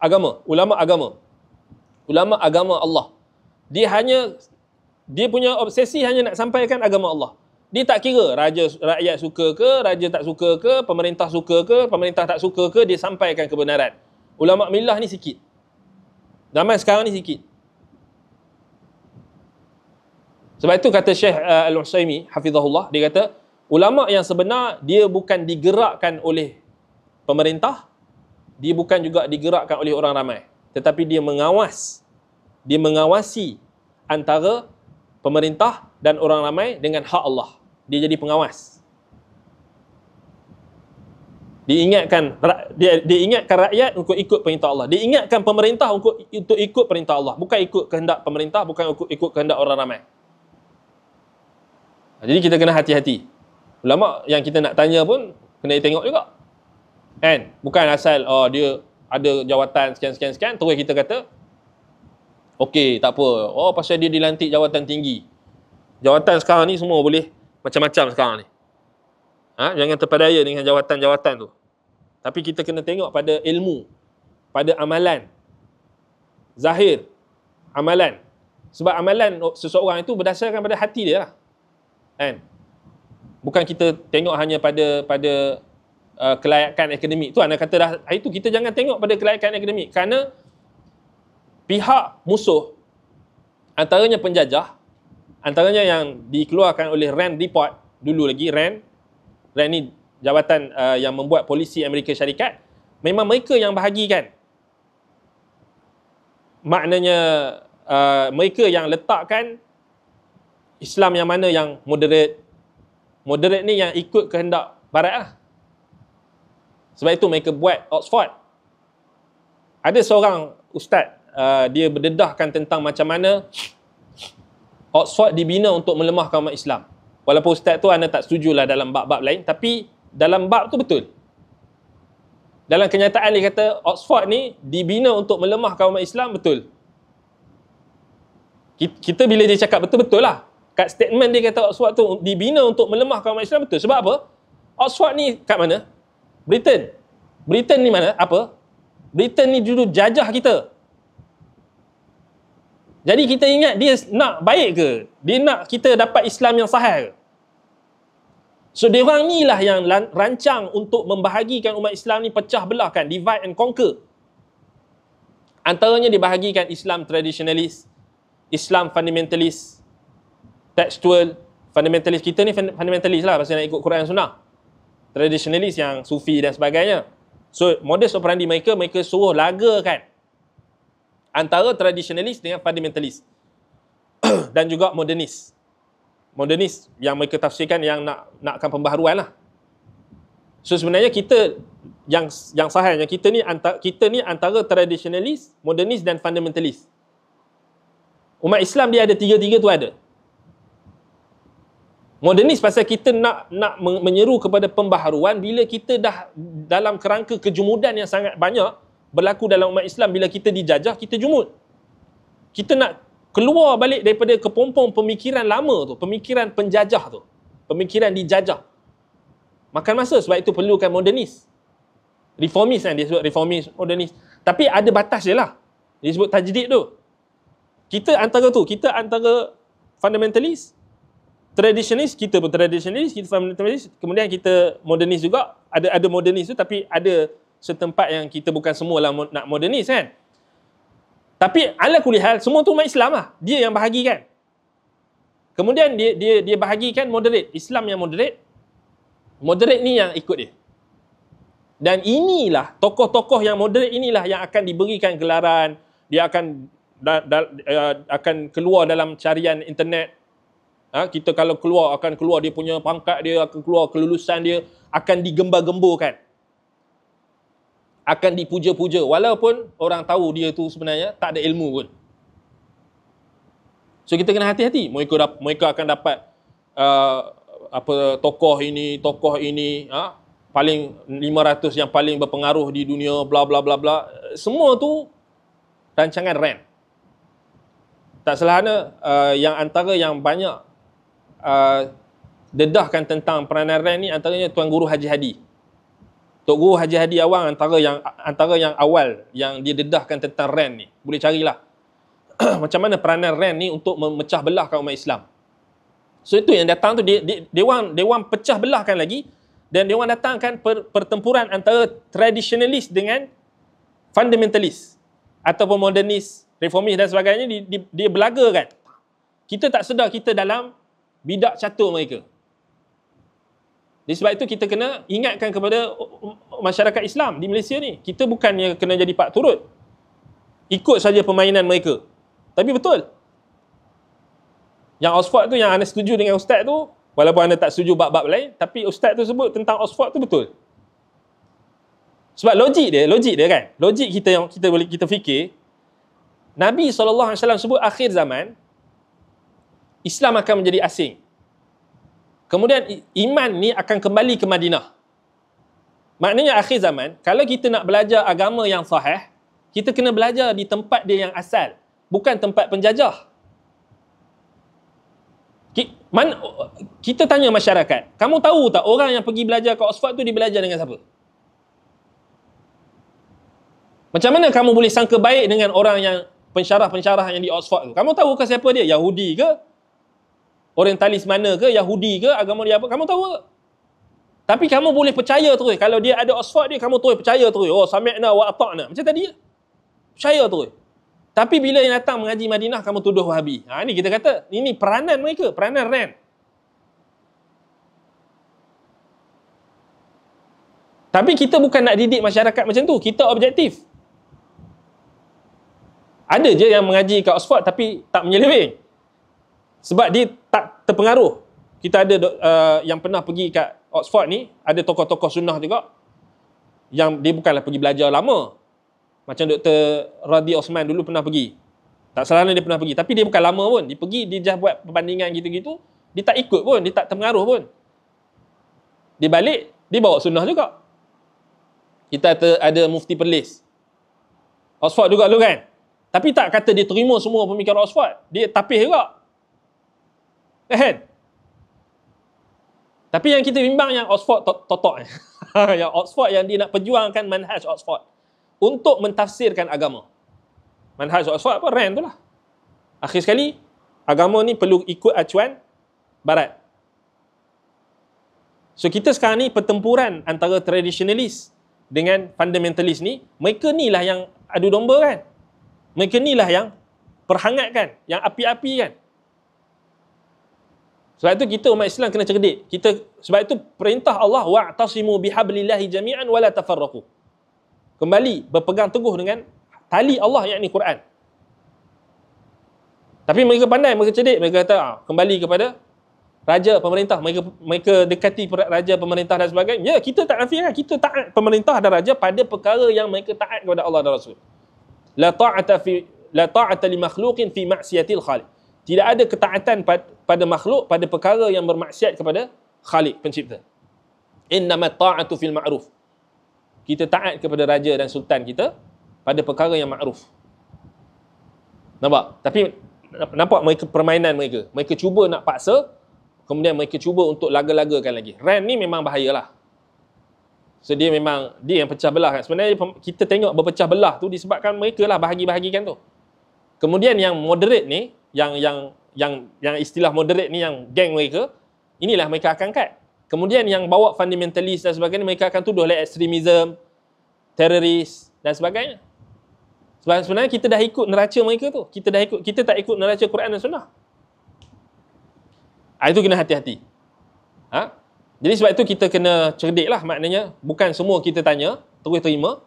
agama, ulama agama. Ulama agama Allah. Dia hanya dia punya obsesi hanya nak sampaikan agama Allah. Dia tak kira raja rakyat suka ke, raja tak suka ke, pemerintah suka ke, pemerintah tak suka ke, dia sampaikan kebenaran. Ulama milah ni sikit. Zaman sekarang ni sikit. Sebab itu kata Syekh uh, Al-Usaimi hafizahullah dia kata ulama yang sebenar dia bukan digerakkan oleh pemerintah dia bukan juga digerakkan oleh orang ramai tetapi dia mengawas dia mengawasi antara pemerintah dan orang ramai dengan hak Allah dia jadi pengawas diingatkan dia diingatkan rakyat untuk ikut perintah Allah diingatkan pemerintah untuk ikut perintah Allah bukan ikut kehendak pemerintah bukan ikut kehendak orang ramai Ha, jadi kita kena hati-hati. Ulama yang kita nak tanya pun kena tengok juga. Kan? Bukan asal oh dia ada jawatan sekian sekian sekian terus kita kata okey tak apa. Oh pasal dia dilantik jawatan tinggi. Jawatan sekarang ni semua boleh macam-macam sekarang ni. Ha? jangan terpedaya dengan jawatan-jawatan tu. Tapi kita kena tengok pada ilmu, pada amalan. Zahir amalan. Sebab amalan seseorang itu berdasarkan pada hati dia lah kan bukan kita tengok hanya pada pada uh, kelayakan akademik tu anda kata dah hari tu kita jangan tengok pada kelayakan akademik kerana pihak musuh antaranya penjajah antaranya yang dikeluarkan oleh Rand Report dulu lagi Rand Rand ni jabatan uh, yang membuat polisi Amerika Syarikat memang mereka yang bahagikan maknanya uh, mereka yang letakkan Islam yang mana yang moderate moderate ni yang ikut kehendak barat lah sebab itu mereka buat Oxford ada seorang ustaz uh, dia berdedahkan tentang macam mana Oxford dibina untuk melemahkan umat Islam walaupun ustaz tu anda tak setuju lah dalam bab-bab lain tapi dalam bab tu betul dalam kenyataan dia kata Oxford ni dibina untuk melemahkan umat Islam betul kita, kita bila dia cakap betul-betul lah kat statement dia kata Oxford tu dibina untuk melemahkan umat Islam betul. Sebab apa? Oxford ni kat mana? Britain. Britain ni mana? Apa? Britain ni dulu jajah kita. Jadi kita ingat dia nak baik ke? Dia nak kita dapat Islam yang sahih ke? So dia orang ni lah yang rancang untuk membahagikan umat Islam ni pecah belah kan? divide and conquer. Antaranya dibahagikan Islam tradisionalis, Islam fundamentalis textual fundamentalis kita ni fundamentalis lah pasal nak ikut Quran Sunnah traditionalis yang sufi dan sebagainya so modus operandi mereka mereka suruh lagakan antara traditionalis dengan fundamentalis dan juga modernis modernis yang mereka tafsirkan yang nak nakkan pembaharuan lah so sebenarnya kita yang yang sahihnya kita ni antara kita ni antara traditionalis modernis dan fundamentalis umat Islam dia ada tiga-tiga tu ada modernis pasal kita nak nak menyeru kepada pembaharuan bila kita dah dalam kerangka kejumudan yang sangat banyak berlaku dalam umat Islam bila kita dijajah kita jumud kita nak keluar balik daripada kepompong pemikiran lama tu pemikiran penjajah tu pemikiran dijajah makan masa sebab itu perlukan modernis reformis kan dia sebut reformis modernis tapi ada batas je lah dia sebut tajdid tu kita antara tu kita antara fundamentalist traditionalist kita pun traditionalist kita fundamentalist kemudian kita modernis juga ada ada modernis tu tapi ada setempat yang kita bukan semua lah nak modernis kan tapi ala kulihal semua tu umat Islam lah dia yang bahagikan kemudian dia dia dia bahagikan moderate Islam yang moderate moderate ni yang ikut dia dan inilah tokoh-tokoh yang moderate inilah yang akan diberikan gelaran dia akan da, da, uh, akan keluar dalam carian internet ha, kita kalau keluar akan keluar dia punya pangkat dia akan keluar kelulusan dia akan digembar-gemburkan akan dipuja-puja walaupun orang tahu dia tu sebenarnya tak ada ilmu pun so kita kena hati-hati mereka dap- mereka akan dapat uh, apa tokoh ini tokoh ini ha, paling 500 yang paling berpengaruh di dunia bla bla bla bla semua tu rancangan rent tak selahana uh, yang antara yang banyak Uh, dedahkan tentang peranan REN ni antaranya Tuan Guru Haji Hadi. Tok Guru Haji Hadi Awang antara yang antara yang awal yang dia dedahkan tentang REN ni. Boleh carilah. Macam mana peranan REN ni untuk memecah belahkan umat Islam. So itu yang datang tu, dia, dewan dia, pecah belahkan lagi dan dewan datangkan per, pertempuran antara tradisionalis dengan fundamentalis ataupun modernis, reformis dan sebagainya, di, di, dia belagakan. Kita tak sedar kita dalam bidak catur mereka. Jadi sebab itu kita kena ingatkan kepada masyarakat Islam di Malaysia ni. Kita bukannya kena jadi pak turut. Ikut saja permainan mereka. Tapi betul. Yang Oxford tu, yang anda setuju dengan Ustaz tu, walaupun anda tak setuju bab-bab lain, tapi Ustaz tu sebut tentang Oxford tu betul. Sebab logik dia, logik dia kan. Logik kita yang kita boleh kita fikir, Nabi SAW sebut akhir zaman, Islam akan menjadi asing. Kemudian iman ni akan kembali ke Madinah. Maknanya akhir zaman, kalau kita nak belajar agama yang sahih, kita kena belajar di tempat dia yang asal, bukan tempat penjajah. Kita tanya masyarakat, kamu tahu tak orang yang pergi belajar ke Oxford tu dia belajar dengan siapa? Macam mana kamu boleh sangka baik dengan orang yang pensyarah-pensyarah yang di Oxford tu? Kamu tahu ke siapa dia? Yahudi ke? orientalis mana ke Yahudi ke agama dia apa kamu tahu ke tapi kamu boleh percaya terus kalau dia ada Oxford dia kamu terus percaya terus oh sami'na wa ata'na macam tadi percaya terus tapi bila yang datang mengaji Madinah kamu tuduh Wahabi ha Ini kita kata ini peranan mereka peranan ren Tapi kita bukan nak didik masyarakat macam tu. Kita objektif. Ada je yang mengaji kat Oxford tapi tak menyeleweng sebab dia tak terpengaruh kita ada uh, yang pernah pergi kat Oxford ni ada tokoh-tokoh sunnah juga yang dia bukanlah pergi belajar lama macam Dr. Radhi Osman dulu pernah pergi tak salah dia pernah pergi tapi dia bukan lama pun dia pergi dia just buat perbandingan gitu-gitu dia tak ikut pun dia tak terpengaruh pun dia balik dia bawa sunnah juga kita ada mufti perlis Oxford juga dulu kan tapi tak kata dia terima semua pemikiran Oxford dia tapis juga ahead. Kan? Tapi yang kita bimbang yang Oxford totok eh. yang Oxford yang dia nak perjuangkan manhaj Oxford untuk mentafsirkan agama. Manhaj Oxford apa? Rand tu lah. Akhir sekali, agama ni perlu ikut acuan barat. So kita sekarang ni pertempuran antara traditionalis dengan fundamentalis ni, mereka ni lah yang adu domba kan. Mereka ni lah yang perhangatkan, yang api-api kan. Sebab itu kita umat Islam kena cerdik. Kita sebab itu perintah Allah wa wa'tasimu bihablillahi jami'an wala tafarraqu. Kembali berpegang teguh dengan tali Allah yakni Quran. Tapi mereka pandai, mereka cerdik, mereka kata ah, kembali kepada raja pemerintah, mereka mereka dekati raja pemerintah dan sebagainya. Ya, kita tak nafikan, kita taat pemerintah dan raja pada perkara yang mereka taat kepada Allah dan Rasul. La ta'ata fi la ta'ata li makhluqin fi ma'siyatil khaliq tidak ada ketaatan pada makhluk pada perkara yang bermaksiat kepada khalik pencipta innama ta'atu fil ma'ruf kita taat kepada raja dan sultan kita pada perkara yang ma'ruf nampak tapi nampak mereka permainan mereka mereka cuba nak paksa kemudian mereka cuba untuk laga-lagakan lagi ran ni memang bahayalah so dia memang dia yang pecah belah kan sebenarnya kita tengok berpecah belah tu disebabkan mereka lah bahagi-bahagikan tu kemudian yang moderate ni yang yang yang yang istilah moderate ni yang geng mereka inilah mereka akan kat kemudian yang bawa fundamentalis dan sebagainya mereka akan tuduh oleh like ekstremism teroris dan sebagainya sebab sebenarnya kita dah ikut neraca mereka tu kita dah ikut kita tak ikut neraca Quran dan Sunnah ah, itu kena hati-hati ha? jadi sebab itu kita kena cerdik lah maknanya bukan semua kita tanya terus terima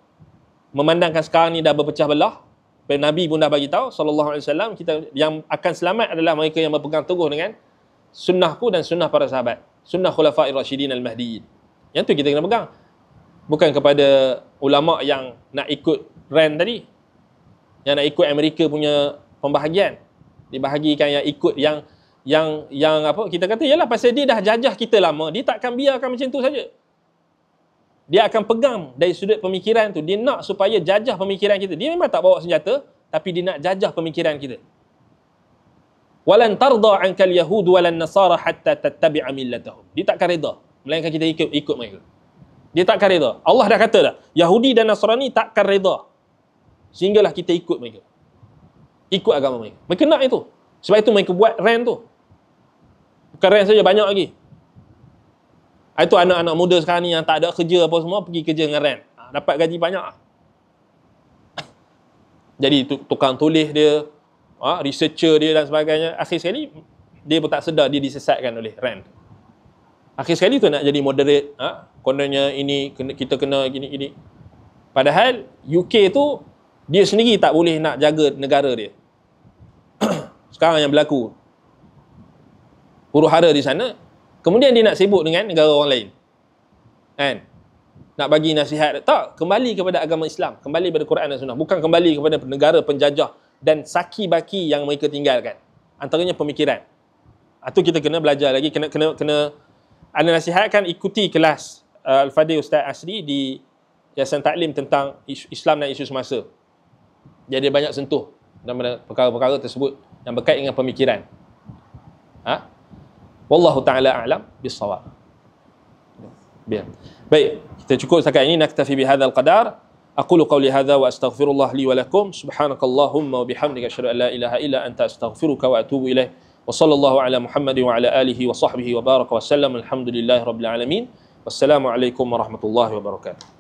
memandangkan sekarang ni dah berpecah belah Nabi pun dah bagi tahu sallallahu alaihi wasallam kita yang akan selamat adalah mereka yang berpegang teguh dengan sunnahku dan sunnah para sahabat. Sunnah khulafa'ir rasyidin al mahdiin Yang tu kita kena pegang. Bukan kepada ulama yang nak ikut ran tadi. Yang nak ikut Amerika punya pembahagian. Dibahagikan yang ikut yang yang yang apa kita kata ialah pasal dia dah jajah kita lama, dia takkan biarkan macam tu saja dia akan pegang dari sudut pemikiran tu dia nak supaya jajah pemikiran kita dia memang tak bawa senjata tapi dia nak jajah pemikiran kita walan tarda anka alyahud walan nasara hatta tattabi'a millatahum dia tak reda melainkan kita ikut ikut mereka dia tak reda Allah dah kata dah Yahudi dan Nasrani tak reda sehinggalah kita ikut mereka ikut agama mereka mereka nak itu sebab itu mereka buat rant tu bukan rant saja banyak lagi Ah, itu anak-anak muda sekarang ni yang tak ada kerja apa semua, pergi kerja dengan rent. Ah, dapat gaji banyak. Jadi tukang tulis dia, ah, researcher dia dan sebagainya, akhir sekali dia pun tak sedar dia disesatkan oleh rent. Akhir sekali tu nak jadi moderate, kononnya ini kita kena gini ini Padahal UK tu dia sendiri tak boleh nak jaga negara dia. Sekarang yang berlaku huru hara di sana Kemudian dia nak sibuk dengan negara orang lain. Kan? Nak bagi nasihat. Tak. Kembali kepada agama Islam. Kembali kepada Quran dan Sunnah. Bukan kembali kepada negara penjajah dan saki baki yang mereka tinggalkan. Antaranya pemikiran. Itu kita kena belajar lagi. Kena, kena, kena. Ada nasihat kan ikuti kelas uh, Al-Fadhil Ustaz Asri di Yayasan Taklim tentang Islam dan isu semasa. Jadi banyak sentuh dalam perkara-perkara tersebut yang berkait dengan pemikiran. Ha? Wallahu taala a'lam bisawab. Bien. Baik, kita cukup setakat ini naktafi bihadzal qadar. أقول قولي هذا وأستغفر الله لي ولكم سبحانك اللهم وبحمدك أشهد أن لا إله إلا أنت أستغفرك وأتوب إليه وصلى الله على محمد وعلى آله وصحبه وبارك وسلم الحمد لله رب العالمين والسلام عليكم ورحمة الله وبركاته